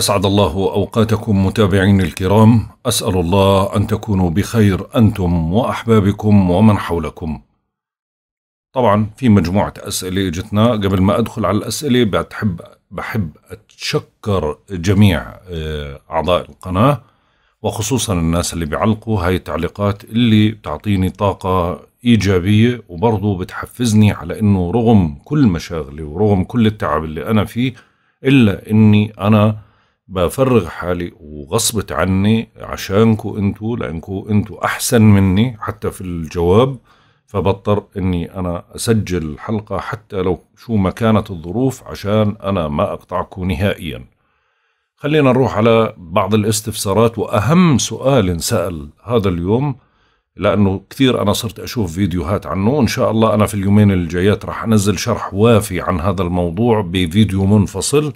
أسعد الله أوقاتكم متابعين الكرام أسأل الله أن تكونوا بخير أنتم وأحبابكم ومن حولكم طبعا في مجموعة أسئلة جتنا قبل ما أدخل على الأسئلة بتحب بحب أتشكر جميع آه، أعضاء القناة وخصوصا الناس اللي بيعلقوا هاي التعليقات اللي بتعطيني طاقة إيجابية وبرضو بتحفزني على أنه رغم كل مشاغلي ورغم كل التعب اللي أنا فيه إلا أني أنا بفرغ حالي وغصبت عني عشانكو انتو لانكو انتو احسن مني حتى في الجواب فبضطر اني انا اسجل الحلقة حتى لو شو ما كانت الظروف عشان انا ما اقطعكو نهائيا خلينا نروح على بعض الاستفسارات واهم سؤال انسأل هذا اليوم لانه كثير انا صرت اشوف فيديوهات عنه ان شاء الله انا في اليومين الجايات راح انزل شرح وافي عن هذا الموضوع بفيديو منفصل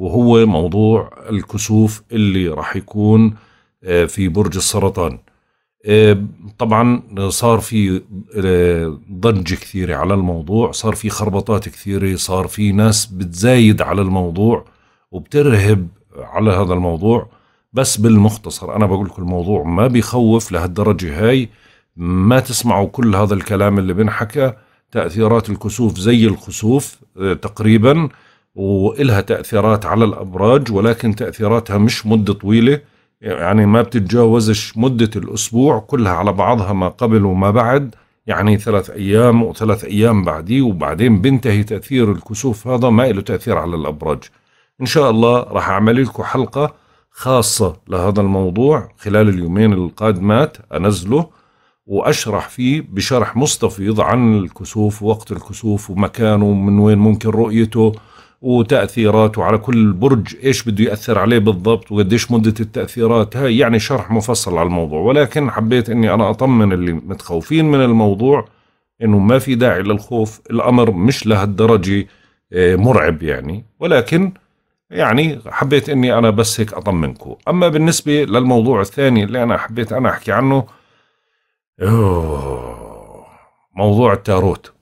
وهو موضوع الكسوف اللي راح يكون آه، في برج السرطان آه، طبعا صار في ضجة آه، كثيرة على الموضوع صار في خربطات كثيرة صار في ناس بتزايد على الموضوع وبترهب على هذا الموضوع بس بالمختصر أنا بقول لكم الموضوع ما بيخوف لهالدرجة هاي ما تسمعوا كل هذا الكلام اللي بنحكى تأثيرات الكسوف زي الخسوف تقريباً وإلها تأثيرات على الأبراج ولكن تأثيراتها مش مدة طويلة يعني ما بتتجاوزش مدة الأسبوع كلها على بعضها ما قبل وما بعد يعني ثلاث أيام وثلاث أيام بعديه وبعدين بينتهي تأثير الكسوف هذا ما له تأثير على الأبراج إن شاء الله راح أعمل لكم حلقة خاصة لهذا الموضوع خلال اليومين القادمات أنزله وأشرح فيه بشرح مستفيض عن الكسوف ووقت الكسوف ومكانه من وين ممكن رؤيته وتأثيراته على كل برج إيش بده يأثر عليه بالضبط وقديش مدة التأثيرات هاي يعني شرح مفصل على الموضوع ولكن حبيت أني أنا أطمن اللي متخوفين من الموضوع أنه ما في داعي للخوف الأمر مش لهالدرجة آه، مرعب يعني ولكن يعني حبيت أني أنا بس هيك أطمنكم أما بالنسبة للموضوع الثاني اللي أنا حبيت أنا أحكي عنه أوه موضوع التاروت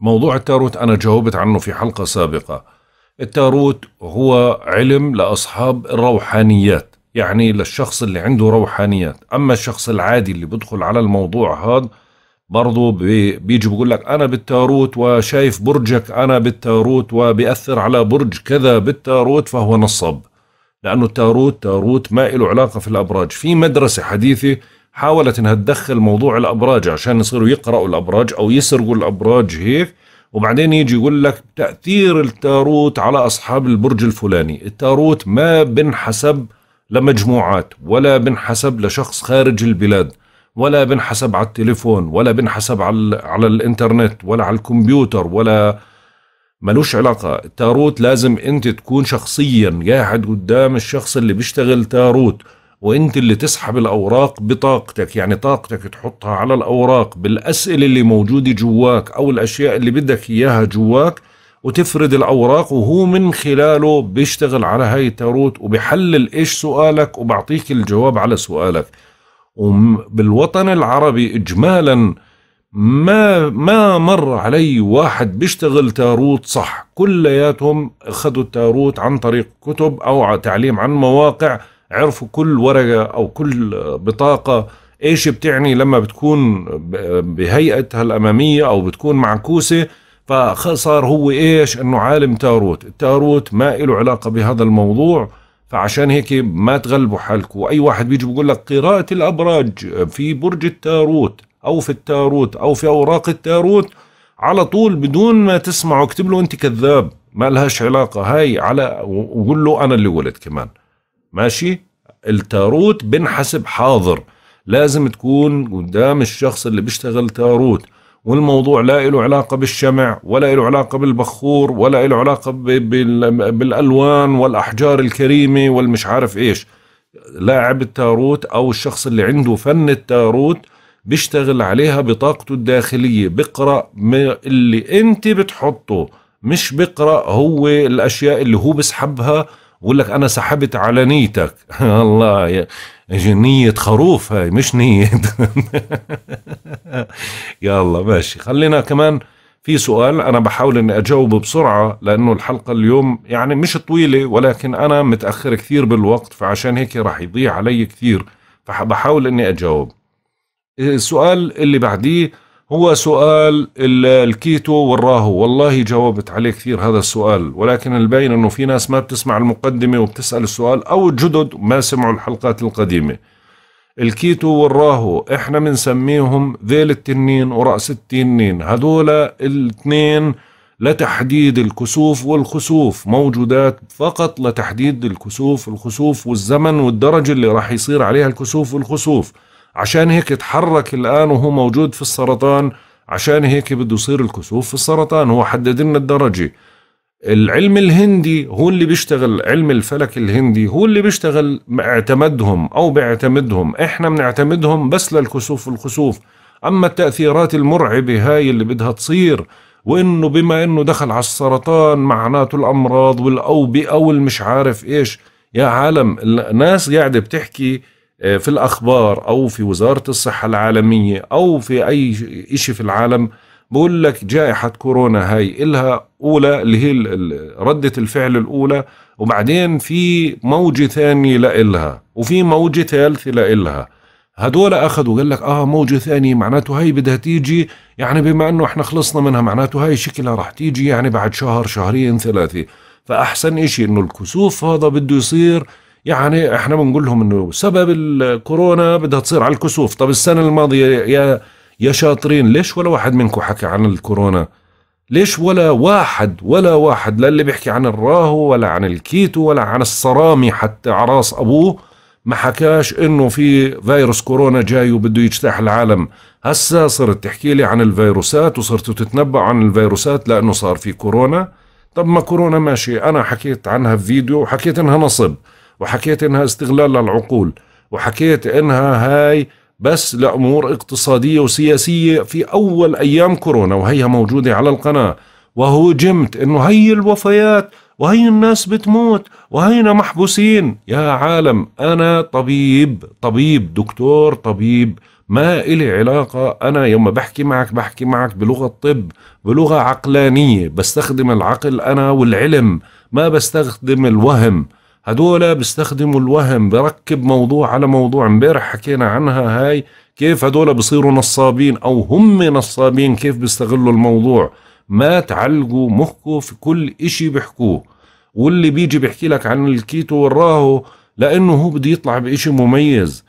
موضوع التاروت أنا جاوبت عنه في حلقة سابقة التاروت هو علم لأصحاب الروحانيات يعني للشخص اللي عنده روحانيات أما الشخص العادي اللي بدخل على الموضوع هذا برضه بيجي بيقول لك أنا بالتاروت وشايف برجك أنا بالتاروت وبيأثر على برج كذا بالتاروت فهو نصب لأنه التاروت تاروت ما له علاقة في الأبراج في مدرسة حديثة حاولت انها تدخل موضوع الابراج عشان يصيروا يقرأوا الابراج او يسرقوا الابراج هيك وبعدين يجي يقول لك تأثير التاروت على أصحاب البرج الفلاني التاروت ما بنحسب لمجموعات ولا بنحسب لشخص خارج البلاد ولا بنحسب على التليفون ولا بنحسب على, على الانترنت ولا على الكمبيوتر ولا ملوش علاقة التاروت لازم انت تكون شخصيا قاعد قدام الشخص اللي بيشتغل تاروت وانت اللي تسحب الاوراق بطاقتك يعني طاقتك تحطها على الاوراق بالاسئله اللي موجوده جواك او الاشياء اللي بدك اياها جواك وتفرد الاوراق وهو من خلاله بيشتغل على هاي التاروت وبحلل ايش سؤالك وبعطيك الجواب على سؤالك وبالوطن العربي اجمالا ما ما مر علي واحد بيشتغل تاروت صح كلياتهم اخذوا التاروت عن طريق كتب او تعليم عن مواقع عرفوا كل ورقة أو كل بطاقة إيش بتعني لما بتكون بهيئتها الأمامية أو بتكون معكوسة فصار هو إيش أنه عالم تاروت التاروت ما له علاقة بهذا الموضوع فعشان هيك ما تغلبوا حالكم واي واحد بيجي بقول لك قراءة الأبراج في برج التاروت أو في التاروت أو في أوراق التاروت على طول بدون ما تسمعه اكتب له أنت كذاب ما لهاش علاقة هاي على وقول له أنا اللي ولد كمان ماشي التاروت بنحسب حاضر لازم تكون قدام الشخص اللي بيشتغل تاروت والموضوع لا له علاقة بالشمع ولا له علاقة بالبخور ولا له علاقة بالألوان والأحجار الكريمة والمش عارف إيش لاعب التاروت أو الشخص اللي عنده فن التاروت بيشتغل عليها بطاقته الداخلية بقرأ اللي أنت بتحطه مش بقرأ هو الأشياء اللي هو بسحبها بقول لك انا سحبت على نيتك الله يا نية خروف هاي مش نية يلا ماشي خلينا كمان في سؤال انا بحاول اني اجاوبه بسرعه لانه الحلقه اليوم يعني مش طويله ولكن انا متاخر كثير بالوقت فعشان هيك راح يضيع علي كثير فبحاول اني اجاوب السؤال اللي بعديه هو سؤال الكيتو والراهو والله جاوبت عليه كثير هذا السؤال ولكن البين انه في ناس ما بتسمع المقدمة وبتسأل السؤال او الجدد ما سمعوا الحلقات القديمة الكيتو والراهو احنا بنسميهم ذيل التنين ورأس التنين هذول الاثنين لتحديد الكسوف والخسوف موجودات فقط لتحديد الكسوف والخسوف والزمن والدرجة اللي راح يصير عليها الكسوف والخسوف عشان هيك تحرك الآن وهو موجود في السرطان عشان هيك بده يصير الكسوف في السرطان هو حدد لنا الدرجة العلم الهندي هو اللي بيشتغل علم الفلك الهندي هو اللي بيشتغل اعتمدهم أو بيعتمدهم احنا بنعتمدهم بس للكسوف والخسوف أما التأثيرات المرعبة هاي اللي بدها تصير وإنه بما إنه دخل على السرطان معناته الأمراض والأوبئة والمش عارف إيش يا عالم الناس قاعدة بتحكي آه، في الأخبار أو في وزارة الصحة العالمية أو في أي شيء في العالم بقول لك جائحة كورونا هاي إلها أولى اللي هي ردة الفعل الأولى وبعدين في موجة ثانية لإلها وفي موجة ثالثة لإلها هدول أخذوا قال لك آه موجة ثانية معناته هاي بدها تيجي يعني بما أنه إحنا خلصنا منها معناته هاي شكلها رح تيجي يعني بعد شهر شهرين ثلاثة فأحسن إشي أنه الكسوف هذا بده يصير يعني احنا بنقول لهم انه سبب الكورونا بدها تصير على الكسوف طب السنه الماضيه يا يا شاطرين ليش ولا واحد منكم حكى عن الكورونا ليش ولا واحد ولا واحد لا اللي بيحكي عن الراهو ولا عن الكيتو ولا عن الصرامي حتى على راس ابوه ما حكاش انه في فيروس كورونا جاي وبده يجتاح العالم هسا صرت تحكي لي عن الفيروسات وصرتوا تتنبأوا عن الفيروسات لانه صار في كورونا طب ما كورونا ماشي انا حكيت عنها في فيديو وحكيت انها نصب وحكيت انها استغلال للعقول وحكيت انها هاي بس لامور اقتصاديه وسياسيه في اول ايام كورونا وهيها موجوده على القناه وهوجمت انه هي الوفيات وهي الناس بتموت وهينا محبوسين يا عالم انا طبيب طبيب دكتور طبيب ما إلي علاقة أنا يوم بحكي معك بحكي معك بلغة طب بلغة عقلانية بستخدم العقل أنا والعلم ما بستخدم الوهم هدول بيستخدموا الوهم بركب موضوع على موضوع امبارح حكينا عنها هاي كيف هدول بصيروا نصابين او هم نصابين كيف بيستغلوا الموضوع ما تعلقوا مخكوا في كل اشي بيحكوه واللي بيجي بيحكي لك عن الكيتو وراهو لانه هو بده يطلع باشي مميز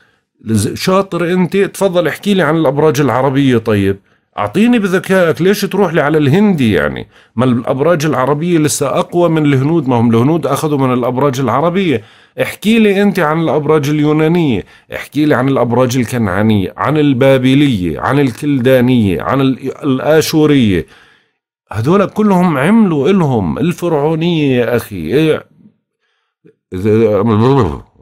شاطر انت تفضل احكي لي عن الابراج العربيه طيب أعطيني بذكائك ليش تروح لي على الهندي يعني ما الأبراج العربية لسه أقوى من الهنود ما هم الهنود أخذوا من الأبراج العربية احكي لي أنت عن الأبراج اليونانية احكي لي عن الأبراج الكنعانية عن البابلية عن الكلدانية عن الآشورية هذول كلهم عملوا إلهم الفرعونية يا أخي إيه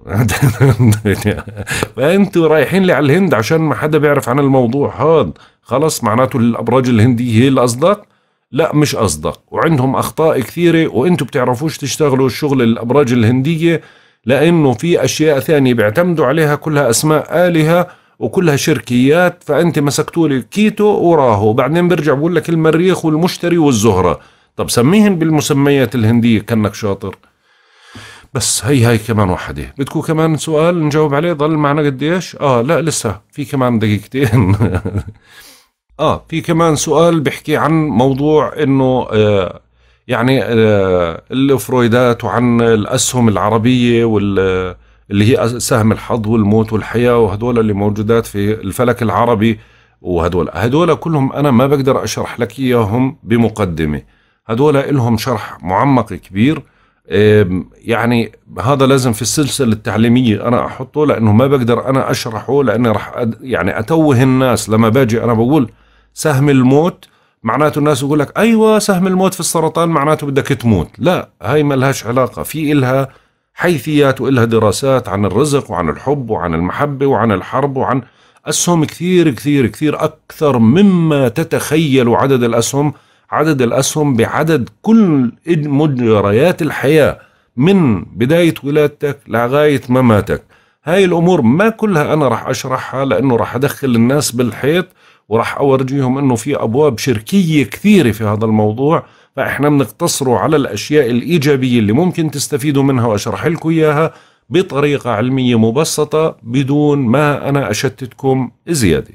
فانتوا رايحين لي على الهند عشان ما حدا بيعرف عن الموضوع هذا خلص معناته الابراج الهنديه هي الاصدق لا مش اصدق وعندهم اخطاء كثيره وانتم بتعرفوش تشتغلوا الشغل الابراج الهنديه لانه في اشياء ثانيه بيعتمدوا عليها كلها اسماء الهه وكلها شركيات فانت مسكتولي كيتو وراهو بعدين برجع بقول لك المريخ والمشتري والزهره طب سميهن بالمسميات الهنديه كانك شاطر بس هي هاي كمان وحده بدكم كمان سؤال نجاوب عليه ضل معنا قديش اه لا لسه في كمان دقيقتين اه في كمان سؤال بيحكي عن موضوع انه آه يعني آه الفرويدات وعن الاسهم العربيه وال اللي هي سهم الحظ والموت والحياه وهدول اللي موجودات في الفلك العربي وهدول هدول كلهم انا ما بقدر اشرح لك اياهم بمقدمه هدول لهم شرح معمق كبير يعني هذا لازم في السلسله التعليميه انا احطه لانه ما بقدر انا اشرحه لاني راح يعني اتوه الناس لما باجي انا بقول سهم الموت معناته الناس يقول لك ايوه سهم الموت في السرطان معناته بدك تموت لا هاي ما لهاش علاقه في إلها حيثيات وإلها دراسات عن الرزق وعن الحب وعن المحبه وعن الحرب وعن اسهم كثير كثير كثير اكثر مما تتخيل عدد الاسهم عدد الاسهم بعدد كل مجريات الحياه من بدايه ولادتك لغايه مماتك هاي الامور ما كلها انا راح اشرحها لانه راح ادخل الناس بالحيط وراح أورجيهم أنه في أبواب شركية كثيرة في هذا الموضوع فإحنا بنقتصره على الأشياء الإيجابية اللي ممكن تستفيدوا منها وأشرح لكم إياها بطريقة علمية مبسطة بدون ما أنا أشتتكم زيادة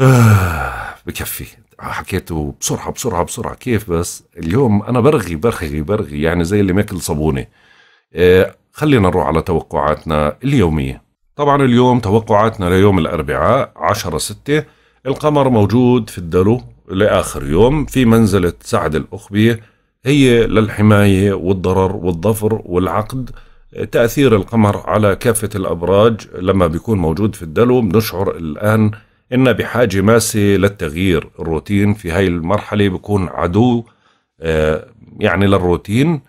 آه بكفي حكيت بسرعة بسرعة بسرعة كيف بس اليوم أنا برغي برغي برغي يعني زي اللي ماكل صابونة آه، خلينا نروح على توقعاتنا اليومية طبعا اليوم توقعاتنا ليوم الأربعاء 10 6 القمر موجود في الدلو لآخر يوم في منزلة سعد الأخبية هي للحماية والضرر والظفر والعقد تأثير القمر على كافة الأبراج لما بيكون موجود في الدلو بنشعر الآن إن بحاجة ماسة للتغيير الروتين في هاي المرحلة بيكون عدو آه، يعني للروتين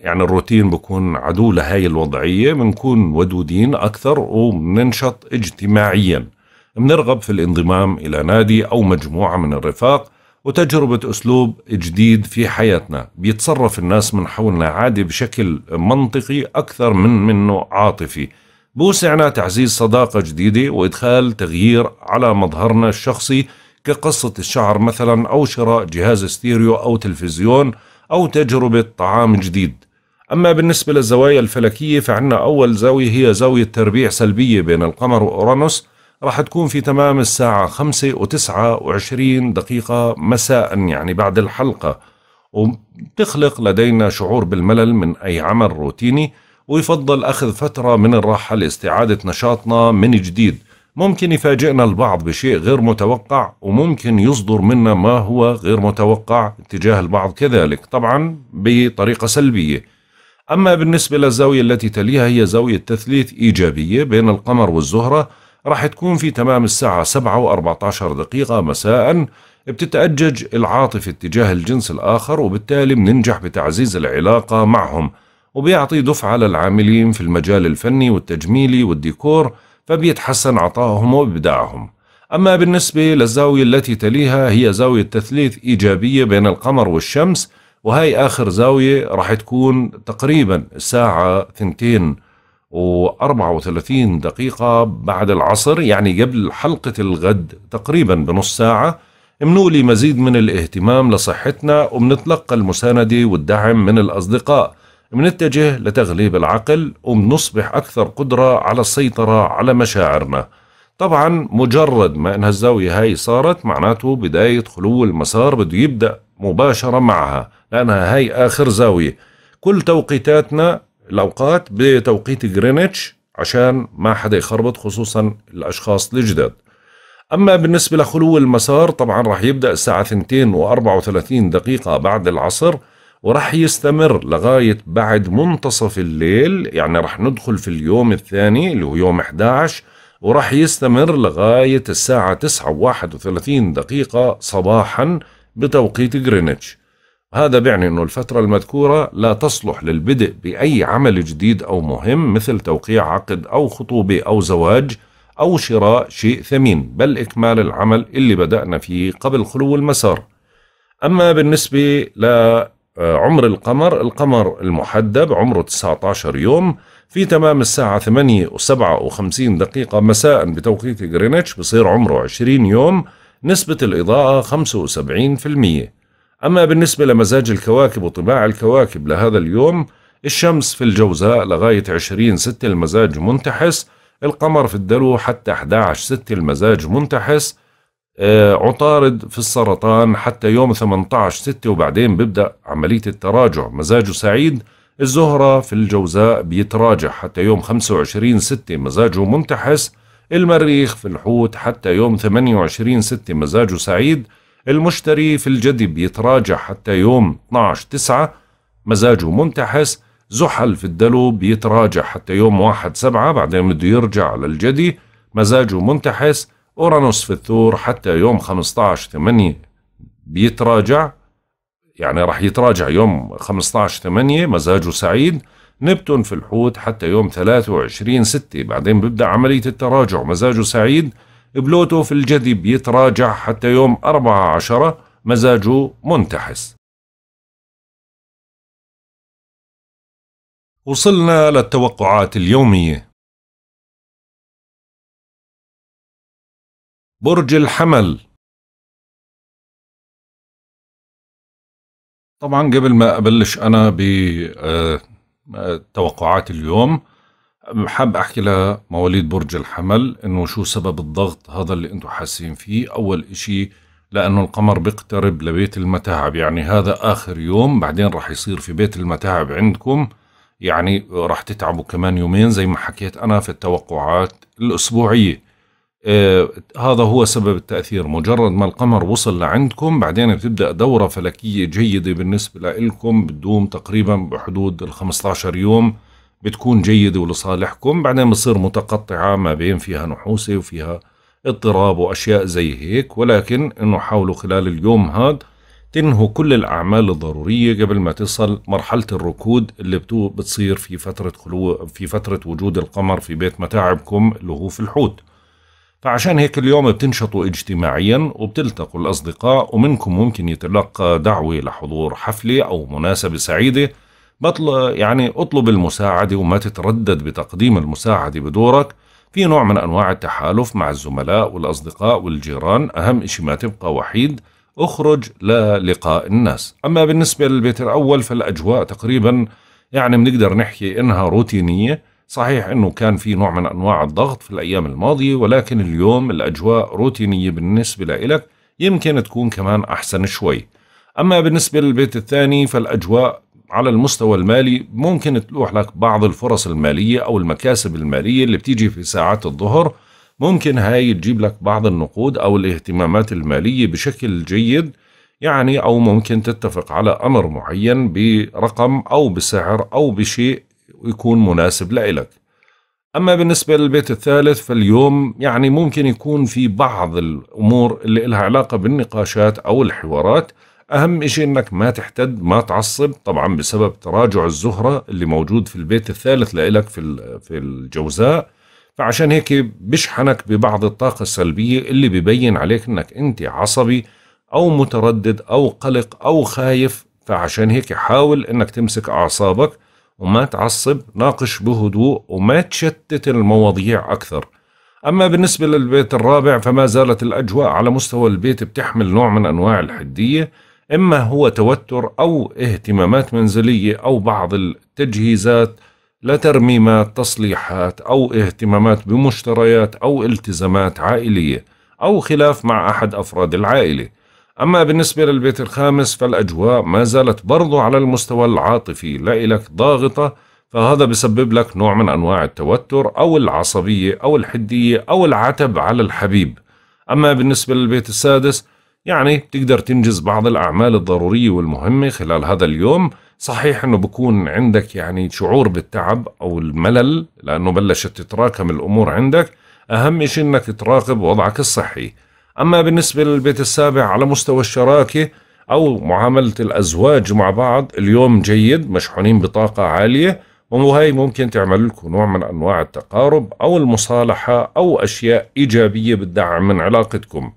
يعني الروتين بكون عدو لهاي الوضعية بنكون ودودين أكثر وبننشط اجتماعيا بنرغب في الانضمام إلى نادي أو مجموعة من الرفاق وتجربة أسلوب جديد في حياتنا بيتصرف الناس من حولنا عادي بشكل منطقي أكثر من منه عاطفي بوسعنا تعزيز صداقة جديدة وإدخال تغيير على مظهرنا الشخصي كقصة الشعر مثلا أو شراء جهاز ستيريو أو تلفزيون أو تجربة طعام جديد أما بالنسبة للزوايا الفلكية فعنا أول زاوية هي زاوية تربيع سلبية بين القمر وأورانوس راح تكون في تمام الساعة خمسة وتسعة وعشرين دقيقة مساء يعني بعد الحلقة وتخلق لدينا شعور بالملل من أي عمل روتيني ويفضل أخذ فترة من الراحة لاستعادة نشاطنا من جديد ممكن يفاجئنا البعض بشيء غير متوقع وممكن يصدر منا ما هو غير متوقع اتجاه البعض كذلك طبعا بطريقة سلبية أما بالنسبة للزاوية التي تليها هي زاوية تثليث إيجابية بين القمر والزهرة راح تكون في تمام الساعة 7 و14 دقيقة مساء بتتأجج العاطفة اتجاه الجنس الآخر وبالتالي بننجح بتعزيز العلاقة معهم وبيعطي دفعة للعاملين في المجال الفني والتجميلي والديكور فبيتحسن عطائهم وإبداعهم أما بالنسبة للزاوية التي تليها هي زاوية تثليث إيجابية بين القمر والشمس وهي آخر زاوية راح تكون تقريبا الساعة ثنتين و34 دقيقة بعد العصر يعني قبل حلقة الغد تقريبا بنص ساعة منولي مزيد من الاهتمام لصحتنا ومنتلقى المساندة والدعم من الأصدقاء منتجه لتغليب العقل ومنصبح أكثر قدرة على السيطرة على مشاعرنا طبعا مجرد ما انها الزاوية هاي صارت معناته بداية خلو المسار بده يبدأ مباشرة معها لأنها هاي آخر زاوية كل توقيتاتنا الأوقات بتوقيت جرينتش عشان ما حدا يخربط خصوصا الأشخاص الجداد أما بالنسبة لخلو المسار طبعا راح يبدأ الساعة 2 و34 دقيقة بعد العصر ورح يستمر لغاية بعد منتصف الليل يعني رح ندخل في اليوم الثاني اللي هو يوم 11 وراح يستمر لغاية الساعة تسعة وواحد وثلاثين دقيقة صباحا بتوقيت غرينتش هذا بيعني أنه الفترة المذكورة لا تصلح للبدء بأي عمل جديد أو مهم مثل توقيع عقد أو خطوبة أو زواج أو شراء شيء ثمين بل إكمال العمل اللي بدأنا فيه قبل خلو المسار أما بالنسبة لعمر القمر القمر المحدب عمره 19 يوم في تمام الساعة 8 و57 دقيقة مساء بتوقيت غرينتش بصير عمره 20 يوم نسبة الإضاءة 75% أما بالنسبة لمزاج الكواكب وطباع الكواكب لهذا اليوم الشمس في الجوزاء لغاية 20 6 المزاج منتحس القمر في الدلو حتى 11 6 المزاج منتحس آه، عطارد في السرطان حتى يوم 18 6 وبعدين ببدأ عملية التراجع مزاجه سعيد الزهرة في الجوزاء بيتراجع حتى يوم 25 6 مزاجه منتحس المريخ في الحوت حتى يوم 28 6 مزاجه سعيد المشتري في الجدي بيتراجع حتى يوم 12 9 مزاجه منتحس زحل في الدلو بيتراجع حتى يوم 1 7 بعدين بده يرجع للجدي مزاجه منتحس أورانوس في الثور حتى يوم 15 8 بيتراجع يعني راح يتراجع يوم 15 8 مزاجه سعيد نبتون في الحوت حتى يوم 23 6 بعدين بيبدأ عملية التراجع مزاجه سعيد بلوتو في الجدي بيتراجع حتى يوم 14 مزاجه منتحس وصلنا للتوقعات اليومية برج الحمل طبعا قبل ما أبلش أنا بتوقعات آه، اليوم حاب أحكي لمواليد برج الحمل إنه شو سبب الضغط هذا اللي أنتم حاسين فيه أول إشي لأنه القمر بيقترب لبيت المتاعب يعني هذا آخر يوم بعدين راح يصير في بيت المتاعب عندكم يعني راح تتعبوا كمان يومين زي ما حكيت أنا في التوقعات الأسبوعية آه، هذا هو سبب التأثير مجرد ما القمر وصل لعندكم بعدين بتبدأ دورة فلكية جيدة بالنسبة لكم بتدوم تقريبا بحدود ال 15 يوم بتكون جيدة ولصالحكم بعدين بتصير متقطعة ما بين فيها نحوسة وفيها اضطراب وأشياء زي هيك ولكن إنه حاولوا خلال اليوم هاد تنهوا كل الأعمال الضرورية قبل ما تصل مرحلة الركود اللي بتصير في فترة خلو في فترة وجود القمر في بيت متاعبكم اللي هو في الحوت فعشان هيك اليوم بتنشطوا اجتماعيا وبتلتقوا الأصدقاء ومنكم ممكن يتلقى دعوة لحضور حفلة أو مناسبة سعيدة بطل يعني اطلب المساعدة وما تتردد بتقديم المساعدة بدورك في نوع من أنواع التحالف مع الزملاء والأصدقاء والجيران أهم إشي ما تبقى وحيد اخرج للقاء الناس أما بالنسبة للبيت الأول فالأجواء تقريبا يعني بنقدر نحكي إنها روتينية صحيح أنه كان في نوع من أنواع الضغط في الأيام الماضية ولكن اليوم الأجواء روتينية بالنسبة لك يمكن تكون كمان أحسن شوي أما بالنسبة للبيت الثاني فالأجواء على المستوى المالي ممكن تلوح لك بعض الفرص المالية أو المكاسب المالية اللي بتيجي في ساعات الظهر ممكن هاي تجيب لك بعض النقود أو الاهتمامات المالية بشكل جيد يعني أو ممكن تتفق على أمر معين برقم أو بسعر أو بشيء ويكون مناسب لإلك أما بالنسبة للبيت الثالث فاليوم يعني ممكن يكون في بعض الأمور اللي لها علاقة بالنقاشات أو الحوارات أهم شيء أنك ما تحتد ما تعصب طبعا بسبب تراجع الزهرة اللي موجود في البيت الثالث لإلك في في الجوزاء فعشان هيك بشحنك ببعض الطاقة السلبية اللي ببين عليك أنك أنت عصبي أو متردد أو قلق أو خايف فعشان هيك حاول أنك تمسك أعصابك وما تعصب ناقش بهدوء وما تشتت المواضيع أكثر أما بالنسبة للبيت الرابع فما زالت الأجواء على مستوى البيت بتحمل نوع من أنواع الحدية إما هو توتر أو اهتمامات منزلية أو بعض التجهيزات لترميمات تصليحات أو اهتمامات بمشتريات أو التزامات عائلية أو خلاف مع أحد أفراد العائلة أما بالنسبة للبيت الخامس فالأجواء ما زالت برضو على المستوى العاطفي إلك ضاغطة فهذا بسبب لك نوع من أنواع التوتر أو العصبية أو الحدية أو العتب على الحبيب أما بالنسبة للبيت السادس يعني بتقدر تنجز بعض الأعمال الضرورية والمهمة خلال هذا اليوم صحيح أنه بكون عندك يعني شعور بالتعب أو الملل لأنه بلشت تتراكم الأمور عندك أهم شيء أنك تراقب وضعك الصحي أما بالنسبة للبيت السابع على مستوى الشراكة أو معاملة الأزواج مع بعض اليوم جيد مشحونين بطاقة عالية وهي ممكن تعمل لكم نوع من أنواع التقارب أو المصالحة أو أشياء إيجابية بتدعم من علاقتكم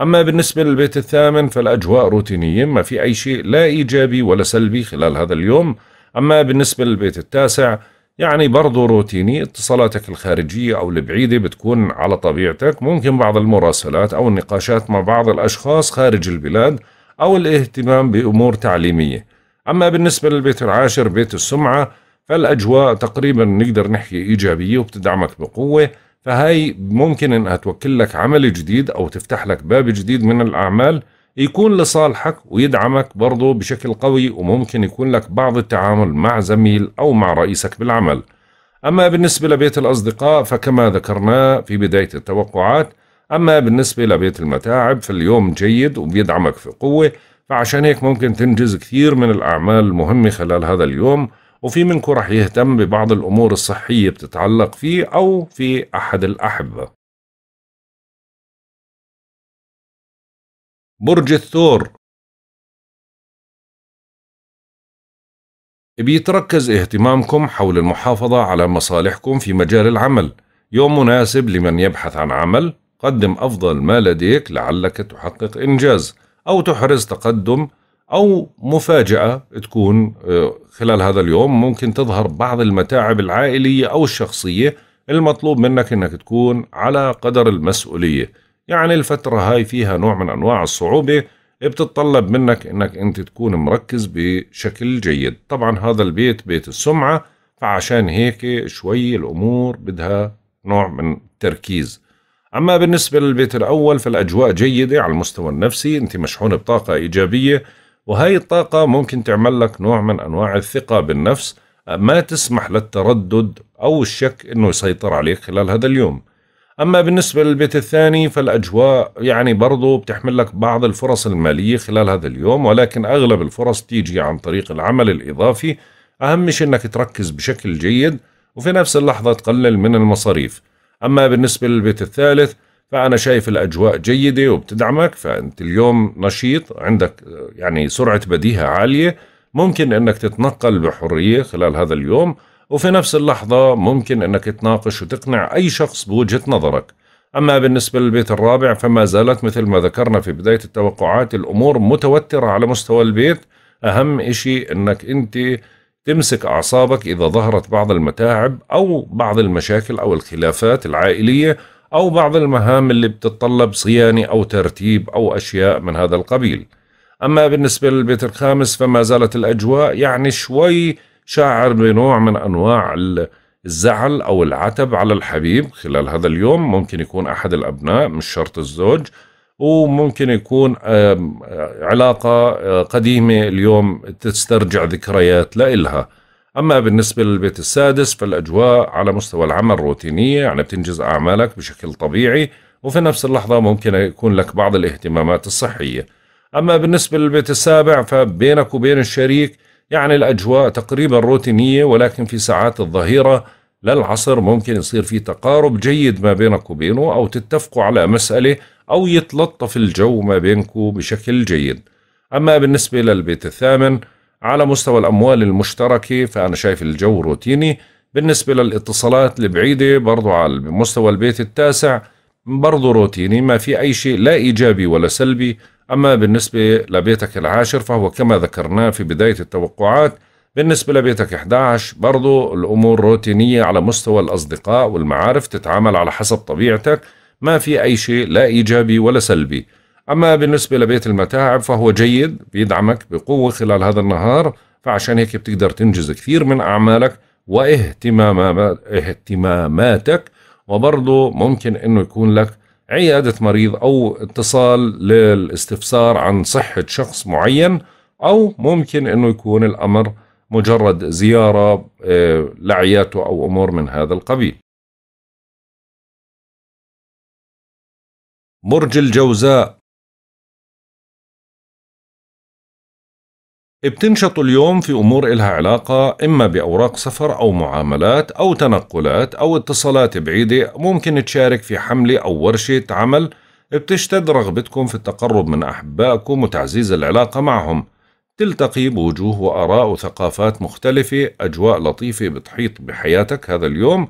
أما بالنسبة للبيت الثامن فالأجواء روتينية ما في أي شيء لا إيجابي ولا سلبي خلال هذا اليوم أما بالنسبة للبيت التاسع يعني برضو روتيني اتصالاتك الخارجية أو البعيدة بتكون على طبيعتك ممكن بعض المراسلات أو النقاشات مع بعض الأشخاص خارج البلاد أو الاهتمام بأمور تعليمية أما بالنسبة للبيت العاشر بيت السمعة فالأجواء تقريبا نقدر نحكي إيجابية وبتدعمك بقوة فهي ممكن انها توكل لك عمل جديد او تفتح لك باب جديد من الاعمال يكون لصالحك ويدعمك برضه بشكل قوي وممكن يكون لك بعض التعامل مع زميل أو مع رئيسك بالعمل أما بالنسبة لبيت الأصدقاء فكما ذكرنا في بداية التوقعات أما بالنسبة لبيت المتاعب فاليوم جيد وبيدعمك في قوة فعشان هيك ممكن تنجز كثير من الأعمال المهمة خلال هذا اليوم وفي منكم رح يهتم ببعض الأمور الصحية بتتعلق فيه أو في أحد الأحبة برج الثور بيتركز اهتمامكم حول المحافظة على مصالحكم في مجال العمل يوم مناسب لمن يبحث عن عمل قدم أفضل ما لديك لعلك تحقق إنجاز أو تحرز تقدم أو مفاجأة تكون آه، خلال هذا اليوم ممكن تظهر بعض المتاعب العائلية أو الشخصية المطلوب منك أنك تكون على قدر المسؤولية يعني الفترة هاي فيها نوع من أنواع الصعوبة بتتطلب منك أنك أنت تكون مركز بشكل جيد طبعا هذا البيت بيت السمعة فعشان هيك شوي الأمور بدها نوع من التركيز أما بالنسبة للبيت الأول فالأجواء جيدة على المستوى النفسي أنت مشحون بطاقة إيجابية وهاي الطاقة ممكن تعمل لك نوع من أنواع الثقة بالنفس ما تسمح للتردد أو الشك أنه يسيطر عليك خلال هذا اليوم أما بالنسبة للبيت الثاني فالأجواء يعني برضو بتحمل لك بعض الفرص المالية خلال هذا اليوم ولكن أغلب الفرص تيجي عن طريق العمل الإضافي أهم شيء أنك تركز بشكل جيد وفي نفس اللحظة تقلل من المصاريف أما بالنسبة للبيت الثالث فأنا شايف الأجواء جيدة وبتدعمك فأنت اليوم نشيط عندك يعني سرعة بديهة عالية ممكن أنك تتنقل بحرية خلال هذا اليوم وفي نفس اللحظة ممكن أنك تناقش وتقنع أي شخص بوجهة نظرك أما بالنسبة للبيت الرابع فما زالت مثل ما ذكرنا في بداية التوقعات الأمور متوترة على مستوى البيت أهم إشي أنك أنت تمسك أعصابك إذا ظهرت بعض المتاعب أو بعض المشاكل أو الخلافات العائلية أو بعض المهام اللي بتتطلب صيانة أو ترتيب أو أشياء من هذا القبيل أما بالنسبة للبيت الخامس فما زالت الأجواء يعني شوي شاعر بنوع من أنواع الزعل أو العتب على الحبيب خلال هذا اليوم ممكن يكون أحد الأبناء مش شرط الزوج وممكن يكون علاقة آه، قديمة اليوم تسترجع ذكريات لإلها أما بالنسبة للبيت السادس فالأجواء على مستوى العمل روتينية يعني بتنجز أعمالك بشكل طبيعي وفي نفس اللحظة ممكن يكون لك بعض الاهتمامات الصحية أما بالنسبة للبيت السابع فبينك وبين الشريك يعني الأجواء تقريبا روتينية ولكن في ساعات الظهيرة للعصر ممكن يصير في تقارب جيد ما بينك وبينه أو تتفقوا على مسألة أو يتلطف الجو ما بينكو بشكل جيد أما بالنسبة للبيت الثامن على مستوى الأموال المشتركة فأنا شايف الجو روتيني بالنسبة للاتصالات البعيدة برضو على مستوى البيت التاسع برضو روتيني ما في أي شيء لا إيجابي ولا سلبي أما بالنسبة لبيتك العاشر فهو كما ذكرناه في بداية التوقعات بالنسبة لبيتك 11 برضو الأمور روتينية على مستوى الأصدقاء والمعارف تتعامل على حسب طبيعتك ما في أي شيء لا إيجابي ولا سلبي أما بالنسبة لبيت المتاعب فهو جيد بيدعمك بقوة خلال هذا النهار فعشان هيك بتقدر تنجز كثير من أعمالك واهتماماتك وبرضه ممكن أنه يكون لك عيادة مريض أو اتصال للاستفسار عن صحة شخص معين أو ممكن أنه يكون الأمر مجرد زيارة آه، لعياته أو أمور من هذا القبيل برج الجوزاء بتنشط اليوم في أمور إلها علاقة إما بأوراق سفر أو معاملات أو تنقلات أو اتصالات بعيدة ممكن تشارك في حملة أو ورشة عمل بتشتد رغبتكم في التقرب من أحبائكم وتعزيز العلاقة معهم تلتقي بوجوه وآراء وثقافات مختلفة أجواء لطيفة بتحيط بحياتك هذا اليوم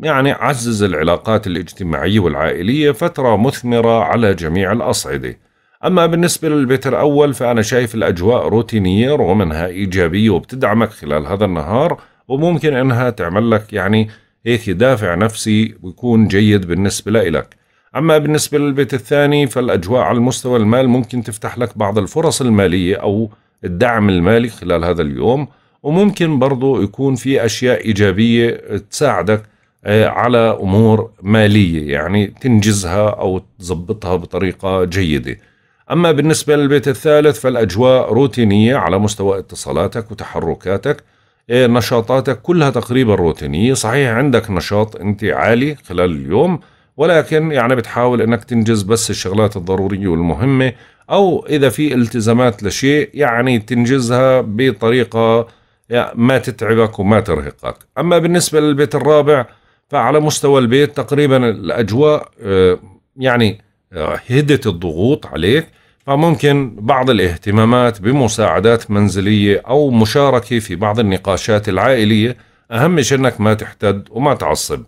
يعني عزز العلاقات الاجتماعية والعائلية فترة مثمرة على جميع الأصعدة أما بالنسبة للبيت الأول فأنا شايف الأجواء روتينية رغم أنها إيجابية وبتدعمك خلال هذا النهار وممكن أنها تعمل لك يعني هيك دافع نفسي ويكون جيد بالنسبة لإلك أما بالنسبة للبيت الثاني فالأجواء على المستوى المال ممكن تفتح لك بعض الفرص المالية أو الدعم المالي خلال هذا اليوم وممكن برضو يكون في أشياء إيجابية تساعدك آه، على أمور مالية يعني تنجزها أو تظبطها بطريقة جيدة أما بالنسبة للبيت الثالث فالأجواء روتينية على مستوى اتصالاتك وتحركاتك إيه، نشاطاتك كلها تقريبا روتينية صحيح عندك نشاط أنت عالي خلال اليوم ولكن يعني بتحاول أنك تنجز بس الشغلات الضرورية والمهمة أو إذا في التزامات لشيء يعني تنجزها بطريقة ما تتعبك وما ترهقك أما بالنسبة للبيت الرابع فعلى مستوى البيت تقريبا الأجواء آه، يعني آه، هدت الضغوط عليك فممكن بعض الاهتمامات بمساعدات منزلية أو مشاركة في بعض النقاشات العائلية أهم شيء أنك ما تحتد وما تعصب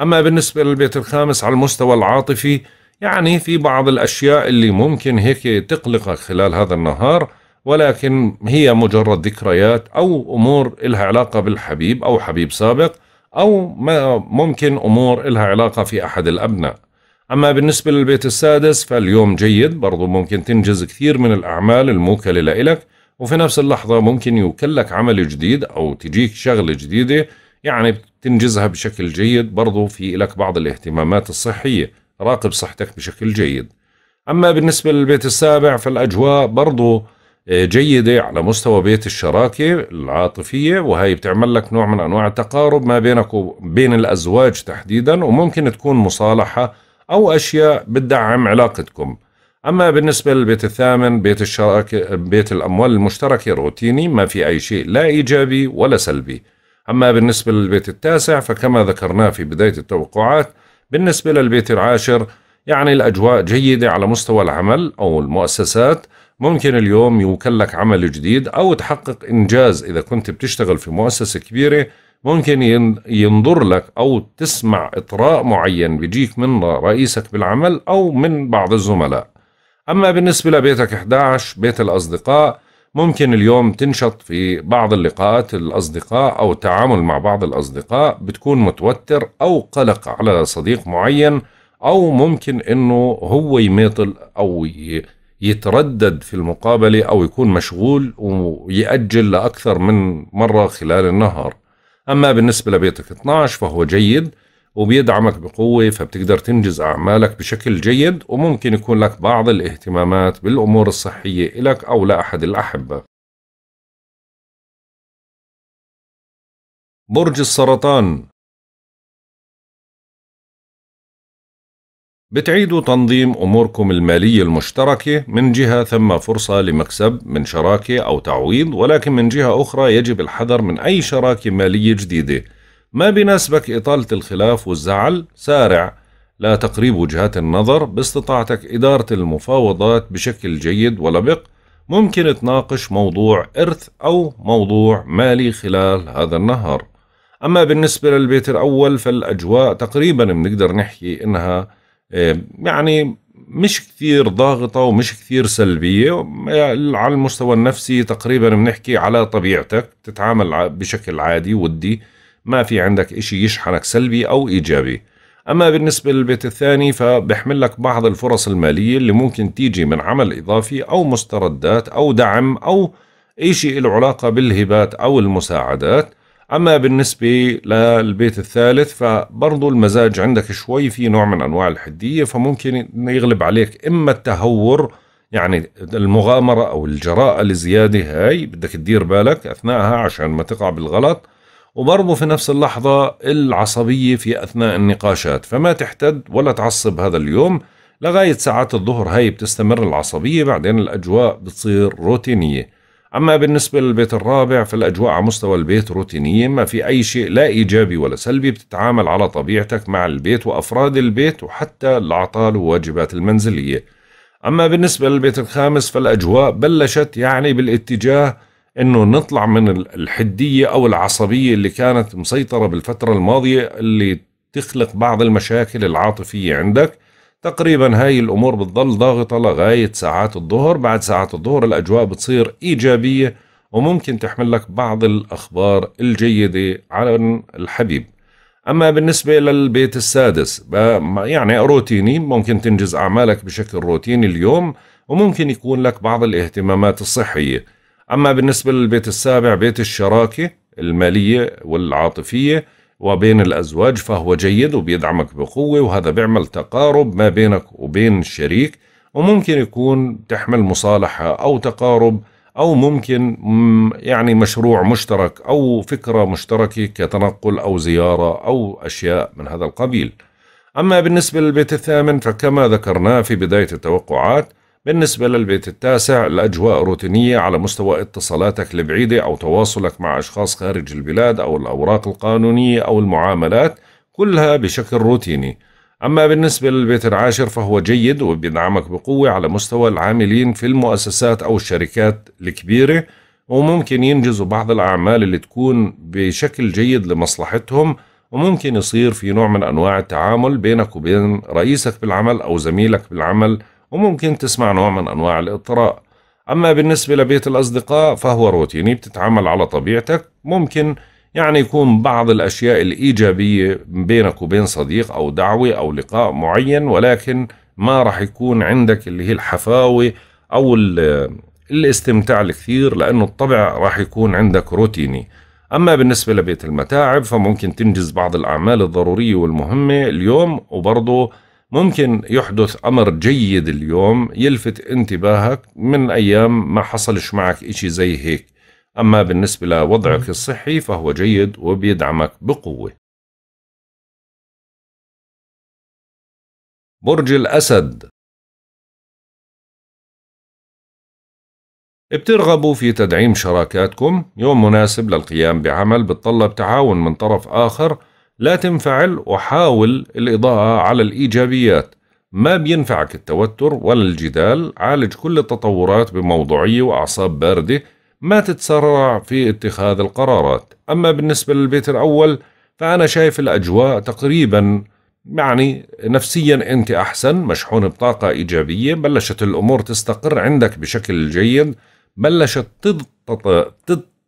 أما بالنسبة للبيت الخامس على المستوى العاطفي يعني في بعض الأشياء اللي ممكن هيك تقلقك خلال هذا النهار ولكن هي مجرد ذكريات أو أمور إلها علاقة بالحبيب أو حبيب سابق أو ما ممكن أمور إلها علاقة في أحد الأبناء أما بالنسبة للبيت السادس فاليوم جيد برضو ممكن تنجز كثير من الأعمال الموكلة لإلك وفي نفس اللحظة ممكن يوكلك عمل جديد أو تجيك شغلة جديدة يعني تنجزها بشكل جيد برضو في لك بعض الاهتمامات الصحية راقب صحتك بشكل جيد أما بالنسبة للبيت السابع فالأجواء برضو آه، جيدة على مستوى بيت الشراكة العاطفية وهي بتعمل لك نوع من أنواع التقارب ما بينك وبين الأزواج تحديدا وممكن تكون مصالحة أو أشياء بتدعم علاقتكم أما بالنسبة للبيت الثامن بيت, الشراكة بيت الأموال المشتركة روتيني ما في أي شيء لا إيجابي ولا سلبي أما بالنسبة للبيت التاسع فكما ذكرناه في بداية التوقعات بالنسبة للبيت العاشر يعني الأجواء جيدة على مستوى العمل أو المؤسسات ممكن اليوم يوكلك عمل جديد أو تحقق إنجاز إذا كنت بتشتغل في مؤسسة كبيرة ممكن ينظر لك أو تسمع إطراء معين بيجيك من رئيسك بالعمل أو من بعض الزملاء أما بالنسبة لبيتك 11 بيت الأصدقاء ممكن اليوم تنشط في بعض اللقاءات الأصدقاء أو التعامل مع بعض الأصدقاء بتكون متوتر أو قلق على صديق معين أو ممكن أنه هو يميطل أو يتردد في المقابلة أو يكون مشغول ويأجل لأكثر من مرة خلال النهار أما بالنسبة لبيتك 12 فهو جيد وبيدعمك بقوة فبتقدر تنجز أعمالك بشكل جيد وممكن يكون لك بعض الاهتمامات بالأمور الصحية إلك أو لأحد الأحبة برج السرطان بتعيدوا تنظيم أموركم المالية المشتركة من جهة ثم فرصة لمكسب من شراكة أو تعويض ولكن من جهة أخرى يجب الحذر من أي شراكة مالية جديدة ما بناسبك إطالة الخلاف والزعل سارع لا تقريب وجهات النظر باستطاعتك إدارة المفاوضات بشكل جيد ولبق ممكن تناقش موضوع إرث أو موضوع مالي خلال هذا النهار أما بالنسبة للبيت الأول فالأجواء تقريبا بنقدر نحكي إنها آه، يعني مش كثير ضاغطة ومش كثير سلبية على المستوى النفسي تقريبا بنحكي على طبيعتك تتعامل بشكل عادي ودي ما في عندك اشي يشحنك سلبي او ايجابي اما بالنسبة للبيت الثاني فبيحمل لك بعض الفرص المالية اللي ممكن تيجي من عمل اضافي او مستردات او دعم او اي شيء له علاقة بالهبات او المساعدات أما بالنسبة للبيت الثالث فبرضو المزاج عندك شوي في نوع من أنواع الحدية فممكن يغلب عليك إما التهور يعني المغامرة أو الجراءة الزيادة هاي بدك تدير بالك أثناءها عشان ما تقع بالغلط وبرضه في نفس اللحظة العصبية في أثناء النقاشات فما تحتد ولا تعصب هذا اليوم لغاية ساعات الظهر هاي بتستمر العصبية بعدين الأجواء بتصير روتينية أما بالنسبة للبيت الرابع فالأجواء على مستوى البيت روتينية ما في أي شيء لا إيجابي ولا سلبي بتتعامل على طبيعتك مع البيت وأفراد البيت وحتى العطال وواجبات المنزلية أما بالنسبة للبيت الخامس فالأجواء بلشت يعني بالاتجاه أنه نطلع من الحدية أو العصبية اللي كانت مسيطرة بالفترة الماضية اللي تخلق بعض المشاكل العاطفية عندك تقريبا هاي الأمور بتضل ضاغطة لغاية ساعات الظهر بعد ساعات الظهر الأجواء بتصير إيجابية وممكن تحمل لك بعض الأخبار الجيدة عن الحبيب أما بالنسبة للبيت السادس يعني روتيني ممكن تنجز أعمالك بشكل روتيني اليوم وممكن يكون لك بعض الاهتمامات الصحية أما بالنسبة للبيت السابع بيت الشراكة المالية والعاطفية وبين الأزواج فهو جيد وبيدعمك بقوة وهذا بيعمل تقارب ما بينك وبين الشريك وممكن يكون تحمل مصالحة أو تقارب أو ممكن يعني مشروع مشترك أو فكرة مشتركة كتنقل أو زيارة أو أشياء من هذا القبيل أما بالنسبة للبيت الثامن فكما ذكرنا في بداية التوقعات بالنسبة للبيت التاسع الأجواء روتينية على مستوى اتصالاتك البعيدة أو تواصلك مع أشخاص خارج البلاد أو الأوراق القانونية أو المعاملات كلها بشكل روتيني أما بالنسبة للبيت العاشر فهو جيد وبيدعمك بقوة على مستوى العاملين في المؤسسات أو الشركات الكبيرة وممكن ينجزوا بعض الأعمال اللي تكون بشكل جيد لمصلحتهم وممكن يصير في نوع من أنواع التعامل بينك وبين رئيسك بالعمل أو زميلك بالعمل وممكن تسمع نوع من أنواع الاضطراء أما بالنسبة لبيت الأصدقاء فهو روتيني بتتعامل على طبيعتك ممكن يعني يكون بعض الأشياء الإيجابية بينك وبين صديق أو دعوة أو لقاء معين ولكن ما راح يكون عندك اللي هي الحفاوة أو الاستمتاع الكثير لأنه الطبع راح يكون عندك روتيني أما بالنسبة لبيت المتاعب فممكن تنجز بعض الأعمال الضرورية والمهمة اليوم وبرضه ممكن يحدث أمر جيد اليوم يلفت انتباهك من أيام ما حصلش معك إشي زي هيك أما بالنسبة لوضعك الصحي فهو جيد وبيدعمك بقوة برج الأسد بترغبوا في تدعيم شراكاتكم يوم مناسب للقيام بعمل بتطلب تعاون من طرف آخر لا تنفعل وحاول الإضاءة على الإيجابيات ما بينفعك التوتر ولا الجدال عالج كل التطورات بموضوعية وأعصاب باردة ما تتسرع في اتخاذ القرارات أما بالنسبة للبيت الأول فأنا شايف الأجواء تقريبا يعني نفسيا أنت أحسن مشحون بطاقة إيجابية بلشت الأمور تستقر عندك بشكل جيد بلشت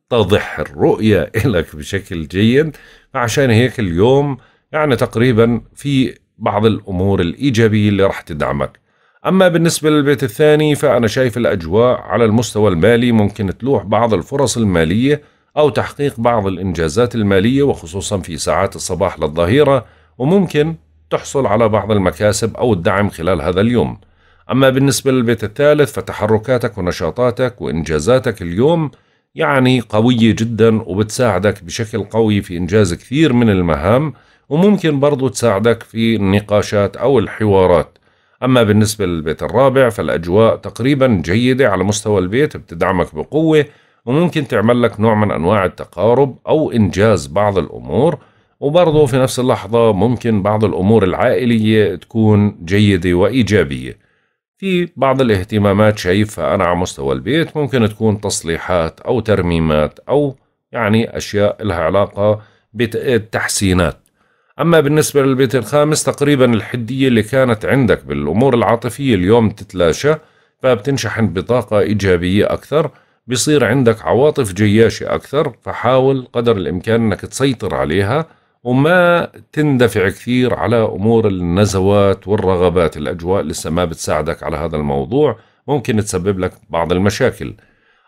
تتضح الرؤية لك بشكل جيد عشان هيك اليوم يعني تقريبا في بعض الأمور الإيجابية اللي راح تدعمك أما بالنسبة للبيت الثاني فأنا شايف الأجواء على المستوى المالي ممكن تلوح بعض الفرص المالية أو تحقيق بعض الإنجازات المالية وخصوصا في ساعات الصباح للظهيرة وممكن تحصل على بعض المكاسب أو الدعم خلال هذا اليوم أما بالنسبة للبيت الثالث فتحركاتك ونشاطاتك وإنجازاتك اليوم يعني قوية جدا وبتساعدك بشكل قوي في إنجاز كثير من المهام وممكن برضو تساعدك في النقاشات أو الحوارات أما بالنسبة للبيت الرابع فالأجواء تقريبا جيدة على مستوى البيت بتدعمك بقوة وممكن تعمل لك نوع من أنواع التقارب أو إنجاز بعض الأمور وبرضه في نفس اللحظة ممكن بعض الأمور العائلية تكون جيدة وإيجابية في بعض الاهتمامات شايفها أنا على مستوى البيت ممكن تكون تصليحات أو ترميمات أو يعني أشياء لها علاقة بالتحسينات أما بالنسبة للبيت الخامس تقريبا الحدية اللي كانت عندك بالأمور العاطفية اليوم تتلاشى فبتنشحن بطاقة إيجابية أكثر بيصير عندك عواطف جياشة أكثر فحاول قدر الإمكان أنك تسيطر عليها وما تندفع كثير على امور النزوات والرغبات الاجواء لسه ما بتساعدك على هذا الموضوع ممكن تسبب لك بعض المشاكل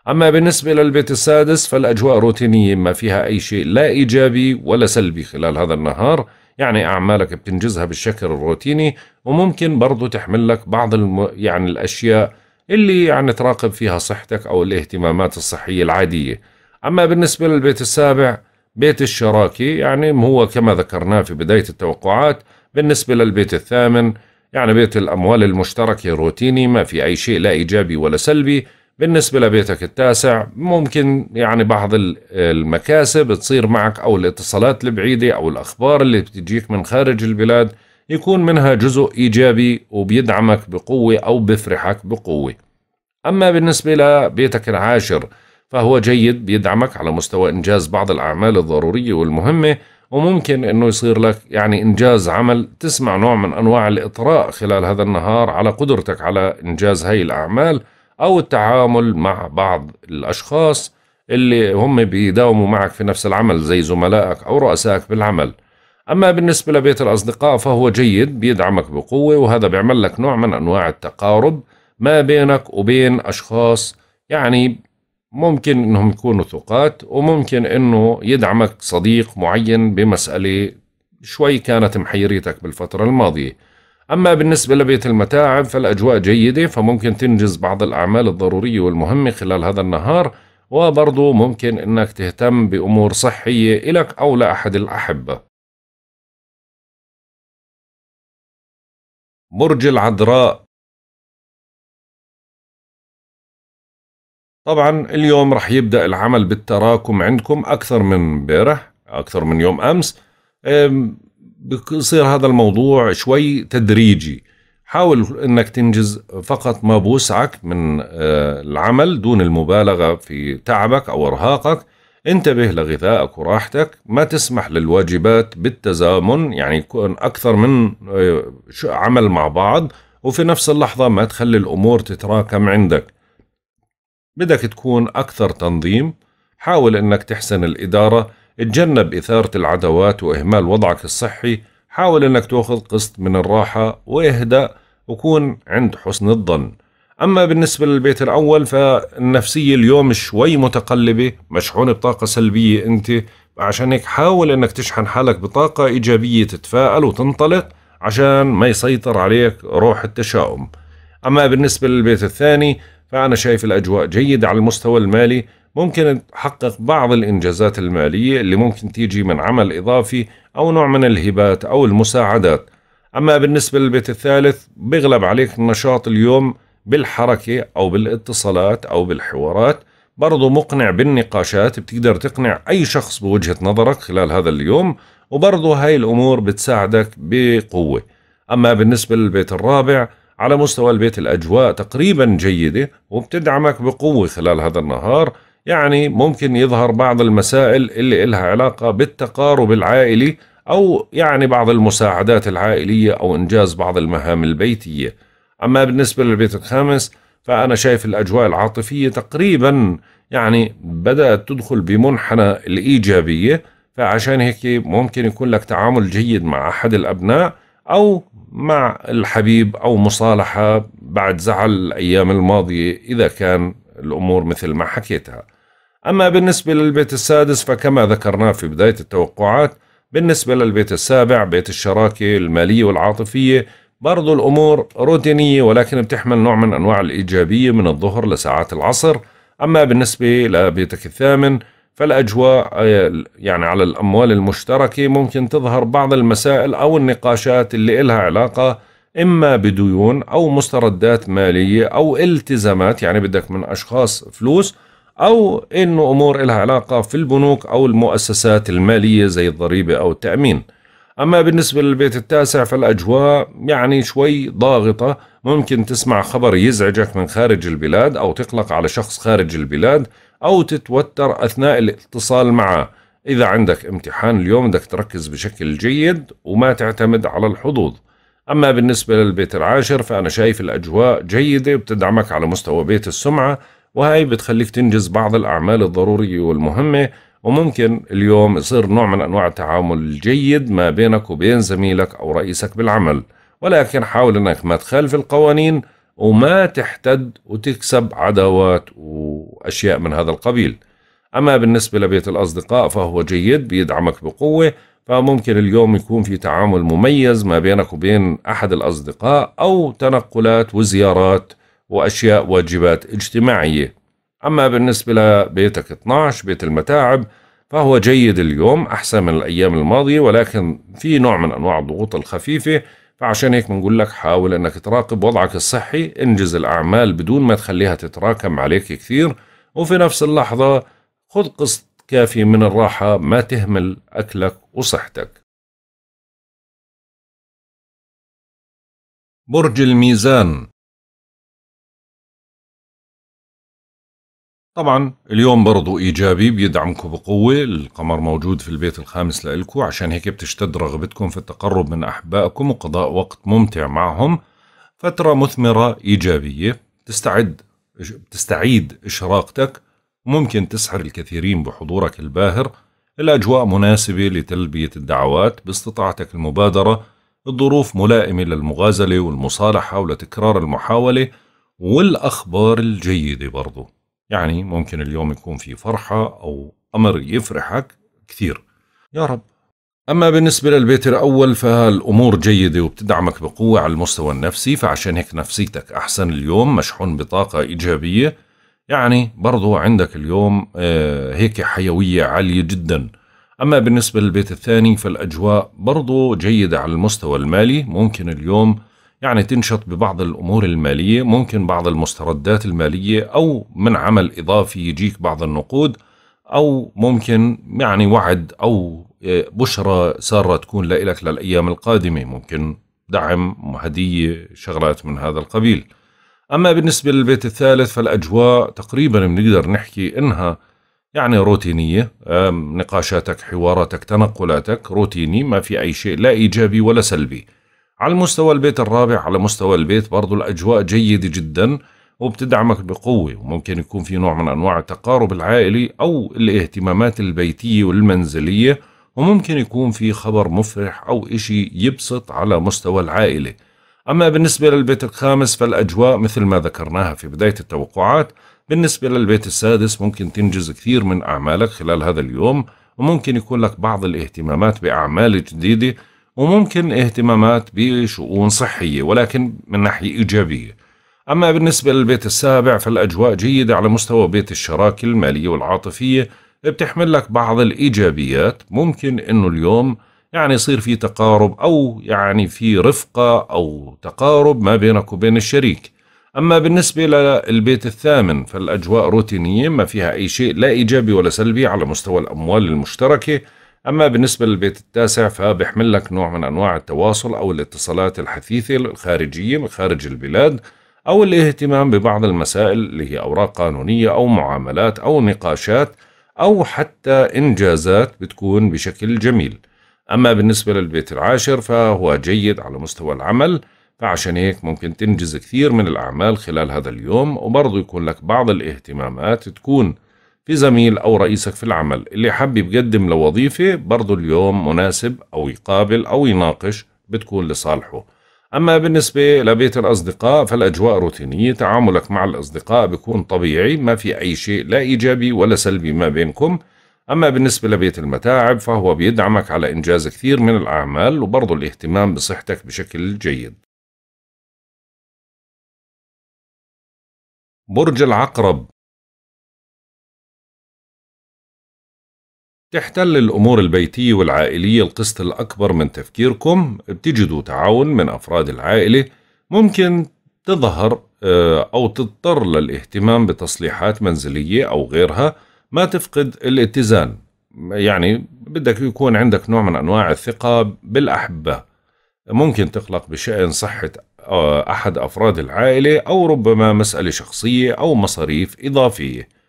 اما بالنسبه للبيت السادس فالاجواء روتينيه ما فيها اي شيء لا ايجابي ولا سلبي خلال هذا النهار يعني اعمالك بتنجزها بالشكل الروتيني وممكن برضه تحمل لك بعض الم... يعني الاشياء اللي يعني تراقب فيها صحتك او الاهتمامات الصحيه العاديه اما بالنسبه للبيت السابع بيت الشراكي يعني هو كما ذكرناه في بداية التوقعات بالنسبة للبيت الثامن يعني بيت الأموال المشتركة روتيني ما في أي شيء لا إيجابي ولا سلبي بالنسبة لبيتك التاسع ممكن يعني بعض المكاسب تصير معك أو الاتصالات البعيدة أو الأخبار اللي بتجيك من خارج البلاد يكون منها جزء إيجابي وبيدعمك بقوة أو بفرحك بقوة أما بالنسبة لبيتك العاشر فهو جيد بيدعمك على مستوى إنجاز بعض الأعمال الضرورية والمهمة وممكن أنه يصير لك يعني إنجاز عمل تسمع نوع من أنواع الإطراء خلال هذا النهار على قدرتك على إنجاز هاي الأعمال أو التعامل مع بعض الأشخاص اللي هم بيداوموا معك في نفس العمل زي زملائك أو رؤسائك بالعمل أما بالنسبة لبيت الأصدقاء فهو جيد بيدعمك بقوة وهذا بيعمل لك نوع من أنواع التقارب ما بينك وبين أشخاص يعني ممكن انهم يكونوا ثقات وممكن انه يدعمك صديق معين بمسألة شوي كانت محيريتك بالفترة الماضية أما بالنسبة لبيت المتاعب فالأجواء جيدة فممكن تنجز بعض الأعمال الضرورية والمهمة خلال هذا النهار وبرضو ممكن أنك تهتم بأمور صحية إلك أو لأحد الأحبة برج العذراء طبعا اليوم رح يبدأ العمل بالتراكم عندكم أكثر من امبارح أكثر من يوم أمس بصير هذا الموضوع شوي تدريجي حاول أنك تنجز فقط ما بوسعك من آه، العمل دون المبالغة في تعبك أو إرهاقك انتبه لغذائك وراحتك ما تسمح للواجبات بالتزامن يعني يكون أكثر من آه، عمل مع بعض وفي نفس اللحظة ما تخلي الأمور تتراكم عندك بدك تكون أكثر تنظيم حاول أنك تحسن الإدارة تجنب إثارة العدوات وإهمال وضعك الصحي حاول أنك تأخذ قسط من الراحة واهدأ وكون عند حسن الظن أما بالنسبة للبيت الأول فالنفسية اليوم شوي متقلبة مشحون بطاقة سلبية أنت عشان هيك حاول أنك تشحن حالك بطاقة إيجابية تتفائل وتنطلق عشان ما يسيطر عليك روح التشاؤم أما بالنسبة للبيت الثاني فأنا شايف الأجواء جيدة على المستوى المالي ممكن تحقق بعض الإنجازات المالية اللي ممكن تيجي من عمل إضافي أو نوع من الهبات أو المساعدات أما بالنسبة للبيت الثالث بيغلب عليك النشاط اليوم بالحركة أو بالاتصالات أو بالحوارات برضو مقنع بالنقاشات بتقدر تقنع أي شخص بوجهة نظرك خلال هذا اليوم وبرضو هاي الأمور بتساعدك بقوة أما بالنسبة للبيت الرابع على مستوى البيت الأجواء تقريبا جيدة وبتدعمك بقوة خلال هذا النهار يعني ممكن يظهر بعض المسائل اللي إلها علاقة بالتقارب العائلي أو يعني بعض المساعدات العائلية أو إنجاز بعض المهام البيتية أما بالنسبة للبيت الخامس فأنا شايف الأجواء العاطفية تقريبا يعني بدأت تدخل بمنحنى الإيجابية فعشان هيك ممكن يكون لك تعامل جيد مع أحد الأبناء أو مع الحبيب أو مصالحة بعد زعل الأيام الماضية إذا كان الأمور مثل ما حكيتها أما بالنسبة للبيت السادس فكما ذكرناه في بداية التوقعات بالنسبة للبيت السابع بيت الشراكة المالية والعاطفية برضو الأمور روتينية ولكن بتحمل نوع من أنواع الإيجابية من الظهر لساعات العصر أما بالنسبة لبيتك الثامن فالأجواء يعني على الأموال المشتركة ممكن تظهر بعض المسائل أو النقاشات اللي إلها علاقة إما بديون أو مستردات مالية أو التزامات يعني بدك من أشخاص فلوس أو إنه أمور إلها علاقة في البنوك أو المؤسسات المالية زي الضريبة أو التأمين أما بالنسبة للبيت التاسع فالأجواء يعني شوي ضاغطة ممكن تسمع خبر يزعجك من خارج البلاد أو تقلق على شخص خارج البلاد أو تتوتر أثناء الاتصال معه إذا عندك امتحان اليوم بدك تركز بشكل جيد وما تعتمد على الحظوظ أما بالنسبة للبيت العاشر فأنا شايف الأجواء جيدة وبتدعمك على مستوى بيت السمعة وهي بتخليك تنجز بعض الأعمال الضرورية والمهمة وممكن اليوم يصير نوع من أنواع التعامل الجيد ما بينك وبين زميلك أو رئيسك بالعمل ولكن حاول أنك ما تخالف القوانين وما تحتد وتكسب عداوات وأشياء من هذا القبيل أما بالنسبة لبيت الأصدقاء فهو جيد بيدعمك بقوة فممكن اليوم يكون في تعامل مميز ما بينك وبين أحد الأصدقاء أو تنقلات وزيارات وأشياء واجبات اجتماعية أما بالنسبة لبيتك 12 بيت المتاعب فهو جيد اليوم أحسن من الأيام الماضية ولكن في نوع من أنواع الضغوط الخفيفة فعشان هيك بنقول لك حاول انك تراقب وضعك الصحي انجز الاعمال بدون ما تخليها تتراكم عليك كثير وفي نفس اللحظة خذ قسط كافي من الراحة ما تهمل أكلك وصحتك برج الميزان طبعا اليوم برضو إيجابي بيدعمكم بقوة القمر موجود في البيت الخامس لإلكو عشان هيك بتشتد رغبتكم في التقرب من أحبائكم وقضاء وقت ممتع معهم فترة مثمرة إيجابية تستعد تستعيد إشراقتك ممكن تسحر الكثيرين بحضورك الباهر الأجواء مناسبة لتلبية الدعوات باستطاعتك المبادرة الظروف ملائمة للمغازلة والمصالحة ولتكرار المحاولة والأخبار الجيدة برضو يعني ممكن اليوم يكون في فرحة أو أمر يفرحك كثير يا رب أما بالنسبة للبيت الأول فالأمور جيدة وبتدعمك بقوة على المستوى النفسي فعشان هيك نفسيتك أحسن اليوم مشحون بطاقة إيجابية يعني برضو عندك اليوم آه، هيك حيوية عالية جدا أما بالنسبة للبيت الثاني فالأجواء برضو جيدة على المستوى المالي ممكن اليوم يعني تنشط ببعض الأمور المالية ممكن بعض المستردات المالية أو من عمل إضافي يجيك بعض النقود أو ممكن يعني وعد أو آه، بشرة سارة تكون لإلك للأيام القادمة ممكن دعم هدية شغلات من هذا القبيل أما بالنسبة للبيت الثالث فالأجواء تقريبا بنقدر نحكي إنها يعني روتينية نقاشاتك حواراتك تنقلاتك روتيني ما في أي شيء لا إيجابي ولا سلبي على المستوى البيت الرابع على مستوى البيت برضو الأجواء جيدة جدا وبتدعمك بقوة وممكن يكون في نوع من أنواع التقارب العائلي أو الاهتمامات البيتية والمنزلية وممكن يكون في خبر مفرح أو إشي يبسط على مستوى العائلة أما بالنسبة للبيت الخامس فالأجواء مثل ما ذكرناها في بداية التوقعات بالنسبة للبيت السادس ممكن تنجز كثير من أعمالك خلال هذا اليوم وممكن يكون لك بعض الاهتمامات بأعمال جديدة وممكن اهتمامات بشؤون صحية ولكن من ناحية إيجابية أما بالنسبة للبيت السابع فالأجواء جيدة على مستوى بيت الشراكة المالية والعاطفية بتحمل لك بعض الإيجابيات ممكن أنه اليوم يعني يصير في تقارب أو يعني في رفقة أو تقارب ما بينك وبين الشريك أما بالنسبة للبيت الثامن فالأجواء روتينية ما فيها أي شيء لا إيجابي ولا سلبي على مستوى الأموال المشتركة أما بالنسبة للبيت التاسع فبيحمل لك نوع من أنواع التواصل أو الاتصالات الحثيثة الخارجية من خارج البلاد أو الاهتمام ببعض المسائل اللي هي أوراق قانونية أو معاملات أو نقاشات أو حتى إنجازات بتكون بشكل جميل أما بالنسبة للبيت العاشر فهو جيد على مستوى العمل فعشان هيك ممكن تنجز كثير من الأعمال خلال هذا اليوم وبرضه يكون لك بعض الاهتمامات تكون في زميل أو رئيسك في العمل اللي حابب يقدم لوظيفة برضه اليوم مناسب أو يقابل أو يناقش بتكون لصالحه أما بالنسبة لبيت الأصدقاء فالأجواء روتينية تعاملك مع الأصدقاء بيكون طبيعي ما في أي شيء لا إيجابي ولا سلبي ما بينكم أما بالنسبة لبيت المتاعب فهو بيدعمك على إنجاز كثير من الأعمال وبرضه الاهتمام بصحتك بشكل جيد برج العقرب تحتل الأمور البيتية والعائلية القسط الأكبر من تفكيركم بتجدوا تعاون من أفراد العائلة ممكن تظهر آه، أو تضطر للاهتمام بتصليحات منزلية أو غيرها ما تفقد الاتزان يعني بدك يكون عندك نوع من أنواع الثقة بالأحبة ممكن تقلق بشأن صحة آه، أحد أفراد العائلة أو ربما مسألة شخصية أو مصاريف إضافية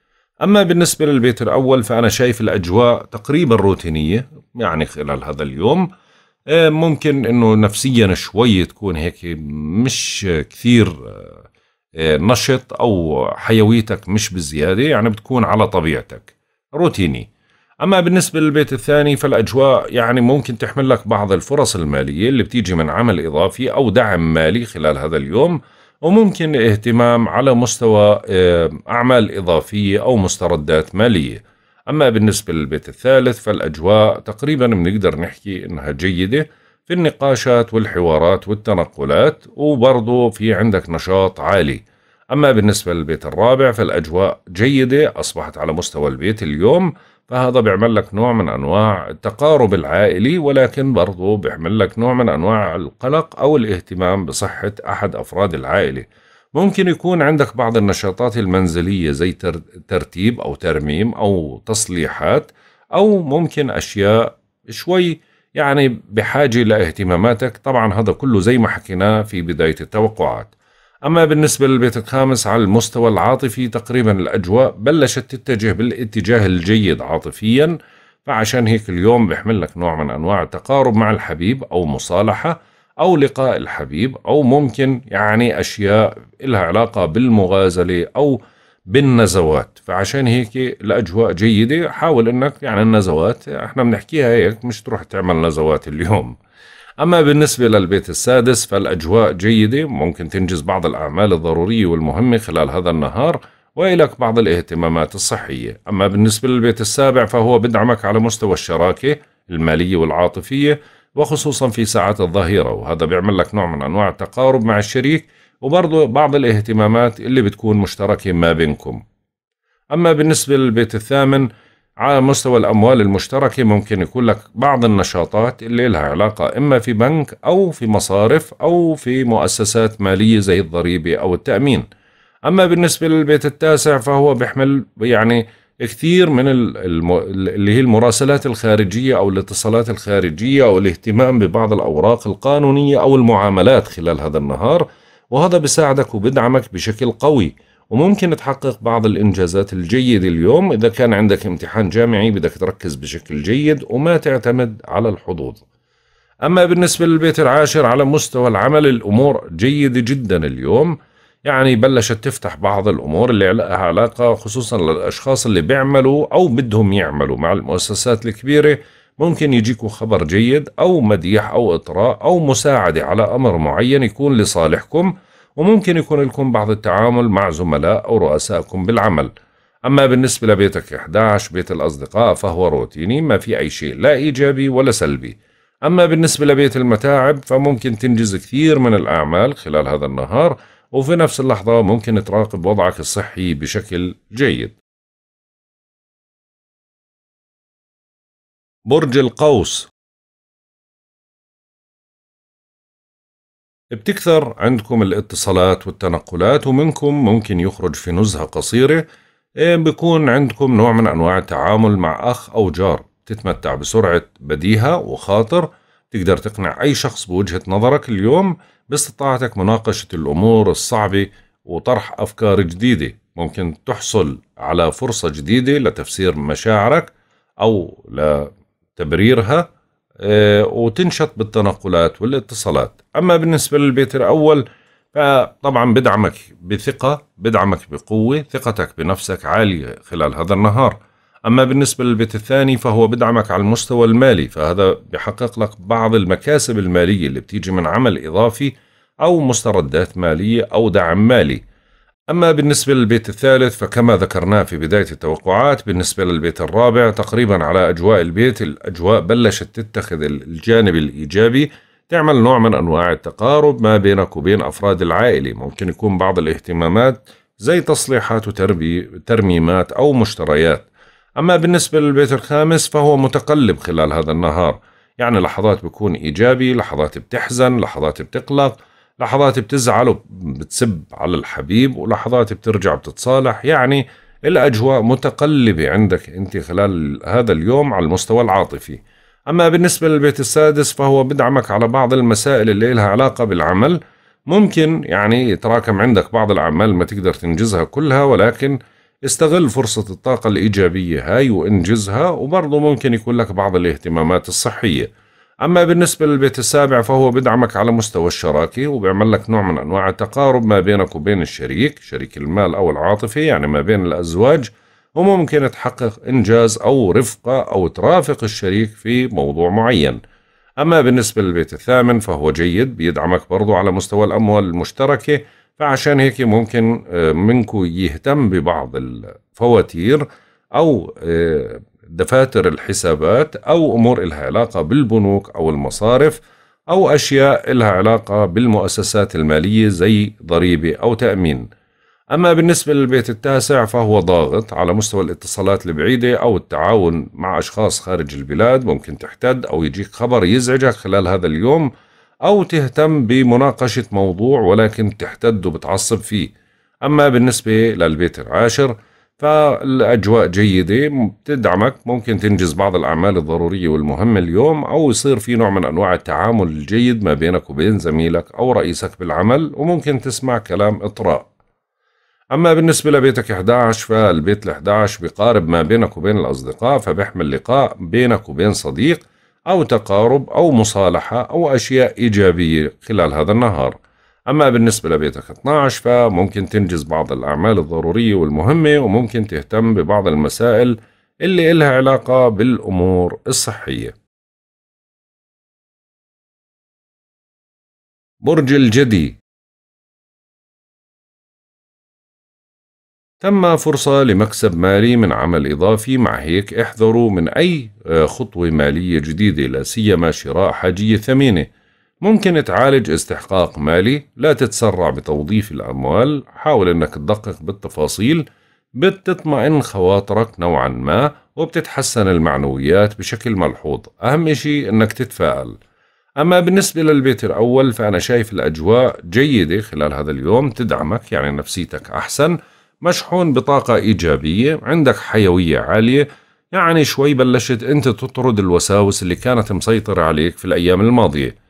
أما بالنسبة للبيت الأول فأنا شايف الأجواء تقريبا روتينية يعني خلال هذا اليوم آه، ممكن انه نفسيا شوي تكون هيك مش كثير آه، نشط او حيويتك مش بزياده يعني بتكون على طبيعتك روتيني اما بالنسبه للبيت الثاني فالاجواء يعني ممكن تحمل لك بعض الفرص الماليه اللي بتيجي من عمل اضافي او دعم مالي خلال هذا اليوم وممكن الاهتمام على مستوى آه، أعمال إضافية أو مستردات مالية أما بالنسبة للبيت الثالث فالأجواء تقريبا بنقدر نحكي إنها جيدة في النقاشات والحوارات والتنقلات وبرضه في عندك نشاط عالي أما بالنسبة للبيت الرابع فالأجواء جيدة أصبحت على مستوى البيت اليوم فهذا بيعمل لك نوع من أنواع التقارب العائلي ولكن برضه بيعمل لك نوع من أنواع القلق أو الاهتمام بصحة أحد أفراد العائلة ممكن يكون عندك بعض النشاطات المنزلية زي ترتيب أو ترميم أو تصليحات أو ممكن أشياء شوي يعني بحاجة لاهتماماتك طبعا هذا كله زي ما حكيناه في بداية التوقعات أما بالنسبة للبيت الخامس على المستوى العاطفي تقريبا الأجواء بلشت تتجه بالاتجاه الجيد عاطفيا فعشان هيك اليوم بيحمل لك نوع من أنواع التقارب مع الحبيب أو مصالحة أو لقاء الحبيب أو ممكن يعني أشياء لها علاقة بالمغازلة أو بالنزوات فعشان هيك الأجواء جيدة حاول أنك يعني النزوات احنا بنحكيها هيك مش تروح تعمل نزوات اليوم أما بالنسبة للبيت السادس فالأجواء جيدة ممكن تنجز بعض الأعمال الضرورية والمهمة خلال هذا النهار وإلك بعض الاهتمامات الصحية أما بالنسبة للبيت السابع فهو بدعمك على مستوى الشراكة المالية والعاطفية وخصوصا في ساعات الظهيرة وهذا بيعمل لك نوع من أنواع التقارب مع الشريك وبرضه بعض الاهتمامات اللي بتكون مشتركة ما بينكم أما بالنسبة للبيت الثامن على مستوى الأموال المشتركة ممكن يكون لك بعض النشاطات اللي لها علاقة إما في بنك أو في مصارف أو في مؤسسات مالية زي الضريبة أو التأمين أما بالنسبة للبيت التاسع فهو بيحمل يعني كثير من اللي هي المراسلات الخارجية أو الاتصالات الخارجية أو الاهتمام ببعض الأوراق القانونية أو المعاملات خلال هذا النهار وهذا بيساعدك وبدعمك بشكل قوي وممكن تحقق بعض الإنجازات الجيدة اليوم إذا كان عندك امتحان جامعي بدك تركز بشكل جيد وما تعتمد على الحظوظ أما بالنسبة للبيت العاشر على مستوى العمل الأمور جيدة جدا اليوم يعني بلشت تفتح بعض الأمور اللي لها علاقة خصوصا للأشخاص اللي بيعملوا أو بدهم يعملوا مع المؤسسات الكبيرة ممكن يجيكوا خبر جيد أو مديح أو إطراء أو مساعدة على أمر معين يكون لصالحكم وممكن يكون لكم بعض التعامل مع زملاء أو رؤسائكم بالعمل أما بالنسبة لبيتك 11 بيت الأصدقاء فهو روتيني ما في أي شيء لا إيجابي ولا سلبي أما بالنسبة لبيت المتاعب فممكن تنجز كثير من الأعمال خلال هذا النهار وفي نفس اللحظة ممكن تراقب وضعك الصحي بشكل جيد برج القوس بتكثر عندكم الاتصالات والتنقلات ومنكم ممكن يخرج في نزهة قصيرة إيه، بيكون عندكم نوع من أنواع التعامل مع أخ أو جار تتمتع بسرعة بديهة وخاطر تقدر تقنع أي شخص بوجهة نظرك اليوم باستطاعتك مناقشة الأمور الصعبة وطرح أفكار جديدة ممكن تحصل على فرصة جديدة لتفسير مشاعرك أو لتبريرها آه، وتنشط بالتنقلات والاتصالات أما بالنسبة للبيت الأول فطبعا بدعمك بثقة بدعمك بقوة ثقتك بنفسك عالية خلال هذا النهار أما بالنسبة للبيت الثاني فهو بدعمك على المستوى المالي فهذا بحقق لك بعض المكاسب المالية اللي بتيجي من عمل إضافي أو مستردات مالية أو دعم مالي أما بالنسبة للبيت الثالث فكما ذكرناه في بداية التوقعات بالنسبة للبيت الرابع تقريبا على أجواء البيت الأجواء بلشت تتخذ الجانب الإيجابي تعمل نوع من أنواع التقارب ما بينك وبين أفراد العائلة ممكن يكون بعض الاهتمامات زي تصليحات وترميمات أو مشتريات أما بالنسبة للبيت الخامس فهو متقلب خلال هذا النهار يعني لحظات بكون إيجابي لحظات بتحزن لحظات بتقلق لحظات بتزعل وبتسب على الحبيب ولحظات بترجع بتتصالح يعني الأجواء متقلبة عندك أنت خلال هذا اليوم على المستوى العاطفي أما بالنسبة للبيت السادس فهو بدعمك على بعض المسائل اللي لها علاقة بالعمل ممكن يعني يتراكم عندك بعض الأعمال ما تقدر تنجزها كلها ولكن استغل فرصة الطاقة الإيجابية هاي وانجزها وبرضه ممكن يكون لك بعض الاهتمامات الصحية أما بالنسبة للبيت السابع فهو بدعمك على مستوى الشراكة وبيعمل لك نوع من أنواع التقارب ما بينك وبين الشريك شريك المال أو العاطفي يعني ما بين الأزواج وممكن تحقق إنجاز أو رفقة أو ترافق الشريك في موضوع معين أما بالنسبة للبيت الثامن فهو جيد بيدعمك برضو على مستوى الأموال المشتركة فعشان هيك ممكن آه، منكو يهتم ببعض الفواتير أو آه، دفاتر الحسابات أو أمور إلها علاقة بالبنوك أو المصارف أو أشياء إلها علاقة بالمؤسسات المالية زي ضريبة أو تأمين أما بالنسبة للبيت التاسع فهو ضاغط على مستوى الاتصالات البعيدة أو التعاون مع أشخاص خارج البلاد ممكن تحتد أو يجيك خبر يزعجك خلال هذا اليوم أو تهتم بمناقشة موضوع ولكن تحتد وبتعصب فيه أما بالنسبة للبيت العاشر فالاجواء جيده تدعمك ممكن تنجز بعض الاعمال الضروريه والمهمه اليوم او يصير في نوع من انواع التعامل الجيد ما بينك وبين زميلك او رئيسك بالعمل وممكن تسمع كلام اطراء أما بالنسبة لبيتك 11 فالبيت 11 بقارب ما بينك وبين الأصدقاء فبيحمل لقاء بينك وبين صديق أو تقارب أو مصالحة أو أشياء إيجابية خلال هذا النهار أما بالنسبة لبيتك 12 فممكن تنجز بعض الأعمال الضرورية والمهمة وممكن تهتم ببعض المسائل اللي إلها علاقة بالأمور الصحية برج الجدي تم فرصة لمكسب مالي من عمل إضافي مع هيك احذروا من أي آه، خطوة مالية جديدة لا سيما شراء حاجية ثمينة ممكن تعالج استحقاق مالي لا تتسرع بتوظيف الأموال حاول أنك تدقق بالتفاصيل بتطمئن خواطرك نوعا ما وبتتحسن المعنويات بشكل ملحوظ أهم شيء أنك تتفائل أما بالنسبة للبيت الأول فأنا شايف الأجواء جيدة خلال هذا اليوم تدعمك يعني نفسيتك أحسن مشحون بطاقة إيجابية عندك حيوية عالية يعني شوي بلشت أنت تطرد الوساوس اللي كانت مسيطرة عليك في الأيام الماضية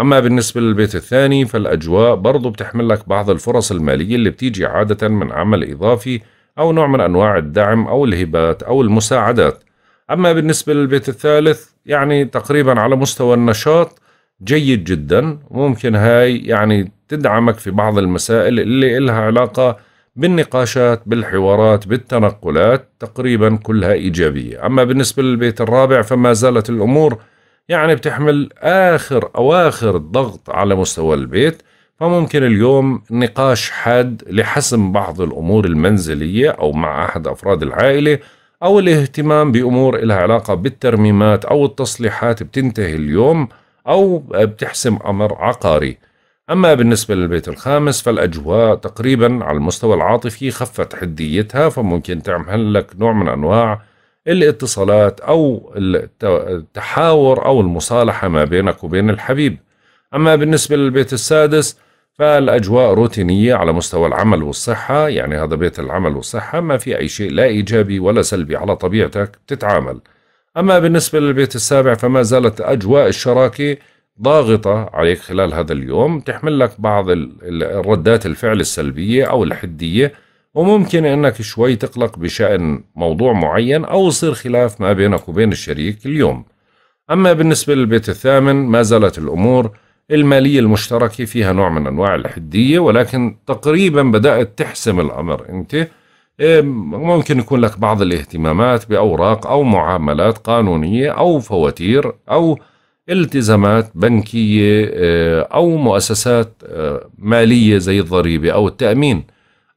أما بالنسبة للبيت الثاني فالأجواء برضو بتحمل لك بعض الفرص المالية اللي بتيجي عادة من عمل إضافي أو نوع من أنواع الدعم أو الهبات أو المساعدات أما بالنسبة للبيت الثالث يعني تقريبا على مستوى النشاط جيد جدا ممكن هاي يعني تدعمك في بعض المسائل اللي إلها علاقة بالنقاشات بالحوارات بالتنقلات تقريبا كلها إيجابية أما بالنسبة للبيت الرابع فما زالت الأمور يعني بتحمل آخر أواخر الضغط على مستوى البيت فممكن اليوم نقاش حاد لحسم بعض الأمور المنزلية أو مع أحد أفراد العائلة أو الاهتمام بأمور لها علاقة بالترميمات أو التصليحات بتنتهي اليوم أو بتحسم أمر عقاري أما بالنسبة للبيت الخامس فالأجواء تقريبا على المستوى العاطفي خفت حديتها فممكن تعمل لك نوع من أنواع الاتصالات أو التحاور أو المصالحة ما بينك وبين الحبيب أما بالنسبة للبيت السادس فالأجواء روتينية على مستوى العمل والصحة يعني هذا بيت العمل والصحة ما في أي شيء لا إيجابي ولا سلبي على طبيعتك تتعامل. أما بالنسبة للبيت السابع فما زالت أجواء الشراكة ضاغطة عليك خلال هذا اليوم تحمل لك بعض الردات الفعل السلبية أو الحدية وممكن انك شوي تقلق بشأن موضوع معين او يصير خلاف ما بينك وبين الشريك اليوم اما بالنسبة للبيت الثامن ما زالت الامور المالية المشتركة فيها نوع من انواع الحدية ولكن تقريبا بدأت تحسم الامر انت إيه، ممكن يكون لك بعض الاهتمامات بأوراق أو معاملات قانونية أو فواتير أو التزامات بنكية إيه، أو مؤسسات إيه، مالية زي الضريبة أو التأمين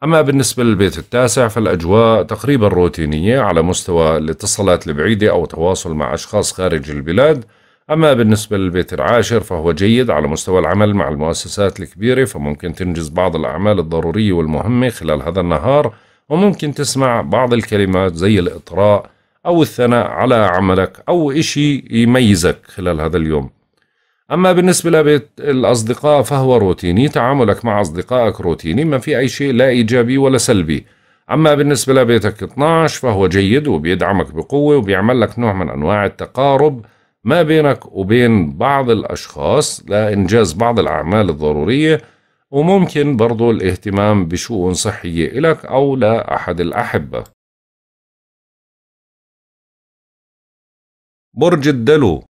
أما بالنسبة للبيت التاسع فالأجواء تقريبا روتينية على مستوى الاتصالات البعيدة أو تواصل مع أشخاص خارج البلاد أما بالنسبة للبيت العاشر فهو جيد على مستوى العمل مع المؤسسات الكبيرة فممكن تنجز بعض الأعمال الضرورية والمهمة خلال هذا النهار وممكن تسمع بعض الكلمات زي الإطراء أو الثناء على عملك أو إشي يميزك خلال هذا اليوم أما بالنسبة لبيت الأصدقاء فهو روتيني تعاملك مع أصدقائك روتيني ما في أي شيء لا إيجابي ولا سلبي أما بالنسبة لبيتك 12 فهو جيد وبيدعمك بقوة وبيعمل لك نوع من أنواع التقارب ما بينك وبين بعض الأشخاص لإنجاز بعض الأعمال الضرورية وممكن برضو الاهتمام بشؤون صحية إلك أو لأحد الأحبة برج الدلو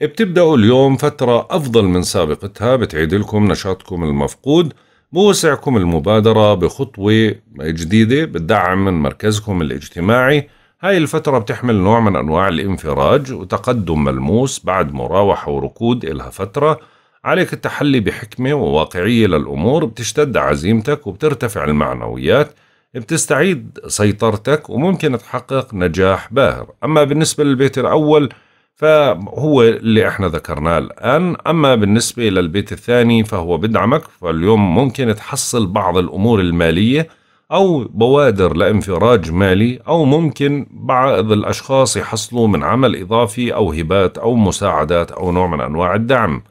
بتبدأوا اليوم فترة أفضل من سابقتها بتعيد لكم نشاطكم المفقود بوسعكم المبادرة بخطوة جديدة بتدعم من مركزكم الاجتماعي هاي الفترة بتحمل نوع من أنواع الانفراج وتقدم ملموس بعد مراوحة وركود إلها فترة عليك التحلي بحكمة وواقعية للأمور بتشتد عزيمتك وبترتفع المعنويات بتستعيد سيطرتك وممكن تحقق نجاح باهر أما بالنسبة للبيت الأول فهو اللي احنا ذكرناه الآن أما بالنسبة للبيت الثاني فهو بدعمك فاليوم ممكن تحصل بعض الأمور المالية أو بوادر لانفراج مالي أو ممكن بعض الأشخاص يحصلوا من عمل إضافي أو هبات أو مساعدات أو نوع من أنواع الدعم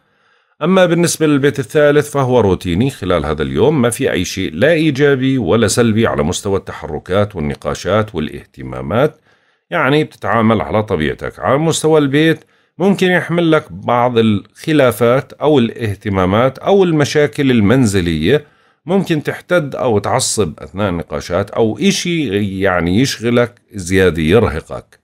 أما بالنسبة للبيت الثالث فهو روتيني خلال هذا اليوم ما في أي شيء لا إيجابي ولا سلبي على مستوى التحركات والنقاشات والاهتمامات يعني بتتعامل على طبيعتك على مستوى البيت ممكن يحمل لك بعض الخلافات أو الاهتمامات أو المشاكل المنزلية ممكن تحتد أو تعصب أثناء النقاشات أو إشي يعني يشغلك زيادة يرهقك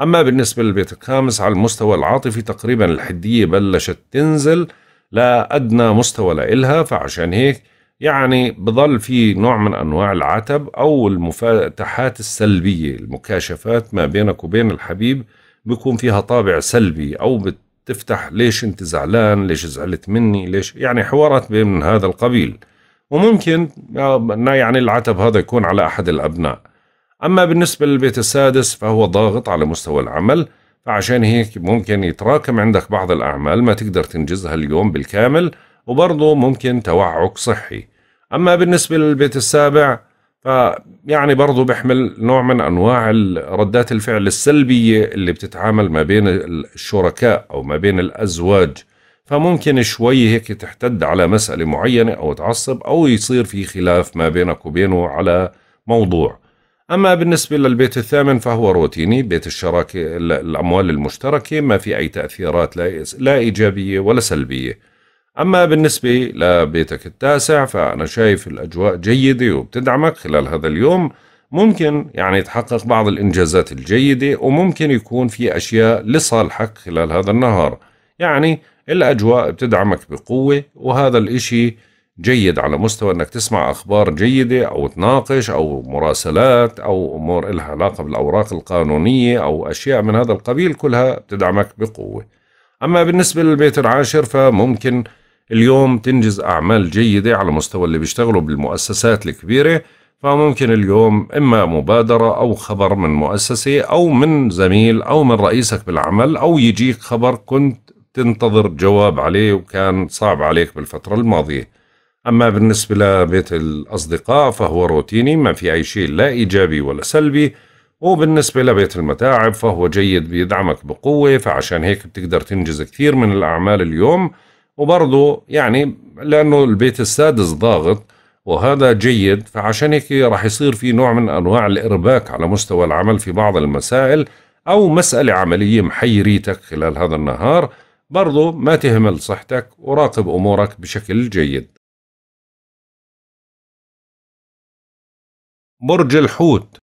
أما بالنسبة للبيت الخامس على المستوى العاطفي تقريبا الحدية بلشت تنزل لا أدنى مستوى لإلها فعشان هيك يعني بضل في نوع من انواع العتب او المفاتحات السلبيه المكاشفات ما بينك وبين الحبيب بيكون فيها طابع سلبي او بتفتح ليش انت زعلان ليش زعلت مني ليش يعني حوارات من هذا القبيل وممكن آه، يعني العتب هذا يكون على احد الابناء اما بالنسبه للبيت السادس فهو ضاغط على مستوى العمل فعشان هيك ممكن يتراكم عندك بعض الاعمال ما تقدر تنجزها اليوم بالكامل وبرضه ممكن توعك صحي أما بالنسبة للبيت السابع فيعني برضه بيحمل نوع من أنواع ردات الفعل السلبية اللي بتتعامل ما بين الشركاء أو ما بين الأزواج فممكن شوي هيك تحتد على مسألة معينة أو تعصب أو يصير في خلاف ما بينك وبينه على موضوع أما بالنسبة للبيت الثامن فهو روتيني بيت الشراكة الأموال المشتركة ما في أي تأثيرات لا إيجابية ولا سلبية أما بالنسبة لبيتك التاسع فأنا شايف الأجواء جيدة وبتدعمك خلال هذا اليوم ممكن يعني تحقق بعض الإنجازات الجيدة وممكن يكون في أشياء لصالحك خلال هذا النهار يعني الأجواء بتدعمك بقوة وهذا الإشي جيد على مستوى أنك تسمع أخبار جيدة أو تناقش أو مراسلات أو أمور إلها علاقة بالأوراق القانونية أو أشياء من هذا القبيل كلها بتدعمك بقوة أما بالنسبة للبيت العاشر فممكن اليوم تنجز أعمال جيدة على مستوى اللي بيشتغلوا بالمؤسسات الكبيرة فممكن اليوم إما مبادرة أو خبر من مؤسسة أو من زميل أو من رئيسك بالعمل أو يجيك خبر كنت تنتظر جواب عليه وكان صعب عليك بالفترة الماضية أما بالنسبة لبيت الأصدقاء فهو روتيني ما في أي شيء لا إيجابي ولا سلبي وبالنسبة لبيت المتاعب فهو جيد بيدعمك بقوة فعشان هيك بتقدر تنجز كثير من الأعمال اليوم وبرضه يعني لأنه البيت السادس ضاغط وهذا جيد فعشان هيك راح يصير في نوع من أنواع الإرباك على مستوى العمل في بعض المسائل أو مسألة عملية محيريتك خلال هذا النهار برضه ما تهمل صحتك وراقب أمورك بشكل جيد برج الحوت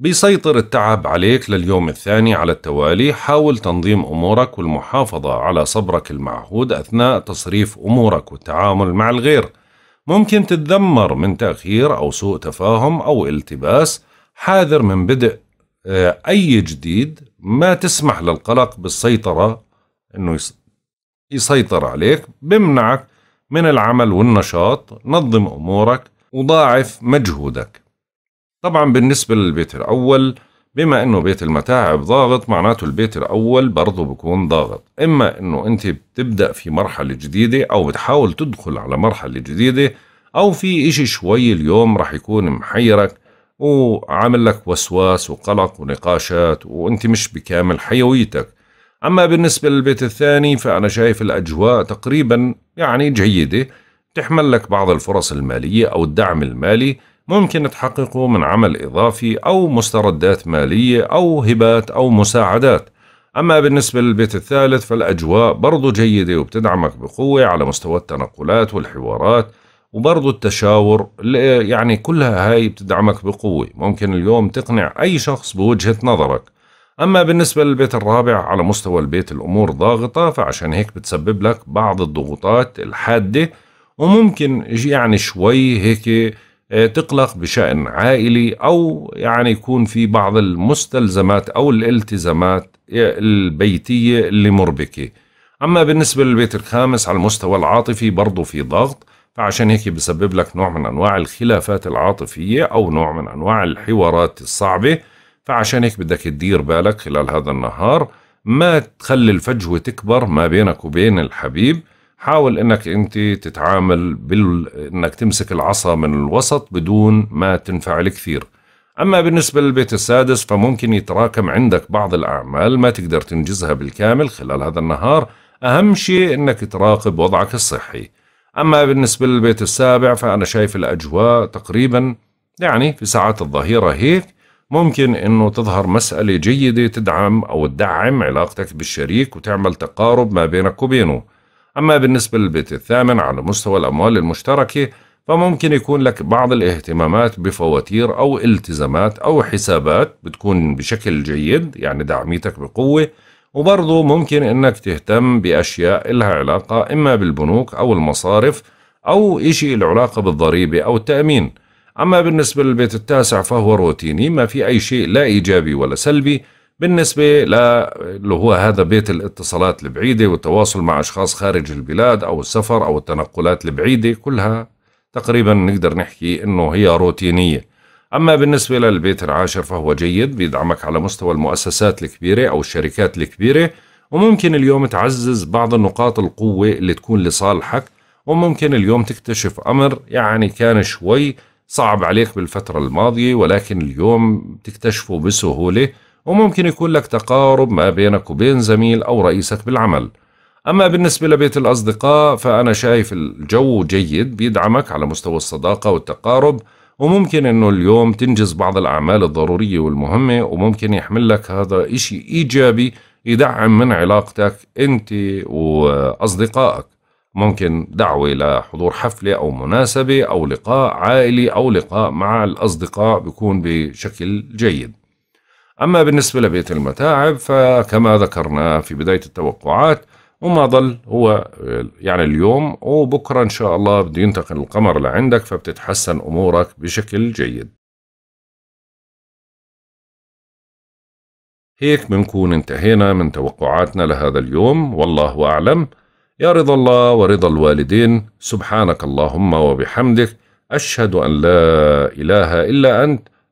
بيسيطر التعب عليك لليوم الثاني على التوالي حاول تنظيم أمورك والمحافظة على صبرك المعهود أثناء تصريف أمورك والتعامل مع الغير ممكن تتذمر من تأخير أو سوء تفاهم أو التباس حاذر من بدء آه، أي جديد ما تسمح للقلق بالسيطرة أنه يسيطر عليك بمنعك من العمل والنشاط نظم أمورك وضاعف مجهودك طبعا بالنسبة للبيت الأول بما انه بيت المتاعب ضاغط معناته البيت الاول برضه بكون ضاغط اما انه انت بتبدا في مرحله جديده او بتحاول تدخل على مرحله جديده او في اشي شوي اليوم رح يكون محيرك وعامل لك وسواس وقلق ونقاشات وانت مش بكامل حيويتك اما بالنسبه للبيت الثاني فانا شايف الاجواء تقريبا يعني جيده تحمل لك بعض الفرص الماليه او الدعم المالي ممكن تحققه من عمل إضافي أو مستردات مالية أو هبات أو مساعدات أما بالنسبة للبيت الثالث فالأجواء برضو جيدة وبتدعمك بقوة على مستوى التنقلات والحوارات وبرضو التشاور يعني كلها هاي بتدعمك بقوة ممكن اليوم تقنع أي شخص بوجهة نظرك أما بالنسبة للبيت الرابع على مستوى البيت الأمور ضاغطة فعشان هيك بتسبب لك بعض الضغوطات الحادة وممكن يعني شوي هيك آه، تقلق بشأن عائلي أو يعني يكون في بعض المستلزمات أو الالتزامات البيتية اللي مربكة أما بالنسبة للبيت الخامس على المستوى العاطفي برضو في ضغط فعشان هيك بسبب لك نوع من أنواع الخلافات العاطفية أو نوع من أنواع الحوارات الصعبة فعشان هيك بدك تدير بالك خلال هذا النهار ما تخلي الفجوة تكبر ما بينك وبين الحبيب حاول انك انت تتعامل بال... انك تمسك العصا من الوسط بدون ما تنفعل كثير اما بالنسبه للبيت السادس فممكن يتراكم عندك بعض الاعمال ما تقدر تنجزها بالكامل خلال هذا النهار اهم شيء انك تراقب وضعك الصحي اما بالنسبه للبيت السابع فانا شايف الاجواء تقريبا يعني في ساعات الظهيره هيك ممكن انه تظهر مساله جيده تدعم او تدعم علاقتك بالشريك وتعمل تقارب ما بينك وبينه أما بالنسبة للبيت الثامن على مستوى الأموال المشتركة فممكن يكون لك بعض الاهتمامات بفواتير أو التزامات أو حسابات بتكون بشكل جيد يعني دعميتك بقوة وبرضه ممكن إنك تهتم بأشياء إلها علاقة إما بالبنوك أو المصارف أو إشي له علاقة بالضريبة أو التأمين أما بالنسبة للبيت التاسع فهو روتيني ما في أي شيء لا إيجابي ولا سلبي بالنسبة اللي هو هذا بيت الاتصالات البعيدة والتواصل مع أشخاص خارج البلاد أو السفر أو التنقلات البعيدة كلها تقريبا نقدر نحكي أنه هي روتينية أما بالنسبة للبيت العاشر فهو جيد بيدعمك على مستوى المؤسسات الكبيرة أو الشركات الكبيرة وممكن اليوم تعزز بعض النقاط القوة اللي تكون لصالحك وممكن اليوم تكتشف أمر يعني كان شوي صعب عليك بالفترة الماضية ولكن اليوم تكتشفه بسهولة وممكن يكون لك تقارب ما بينك وبين زميل أو رئيسك بالعمل أما بالنسبة لبيت الأصدقاء فأنا شايف الجو جيد بيدعمك على مستوى الصداقة والتقارب وممكن أنه اليوم تنجز بعض الأعمال الضرورية والمهمة وممكن يحمل لك هذا إشي إيجابي يدعم من علاقتك أنت وأصدقائك ممكن دعوة لحضور حفلة أو مناسبة أو لقاء عائلي أو لقاء مع الأصدقاء بيكون بشكل جيد أما بالنسبة لبيت المتاعب فكما ذكرنا في بداية التوقعات وما ظل هو يعني اليوم وبكرة إن شاء الله بده ينتقل القمر لعندك فبتتحسن أمورك بشكل جيد هيك بنكون انتهينا من توقعاتنا لهذا اليوم والله أعلم يا رضا الله ورضا الوالدين سبحانك اللهم وبحمدك أشهد أن لا إله إلا أنت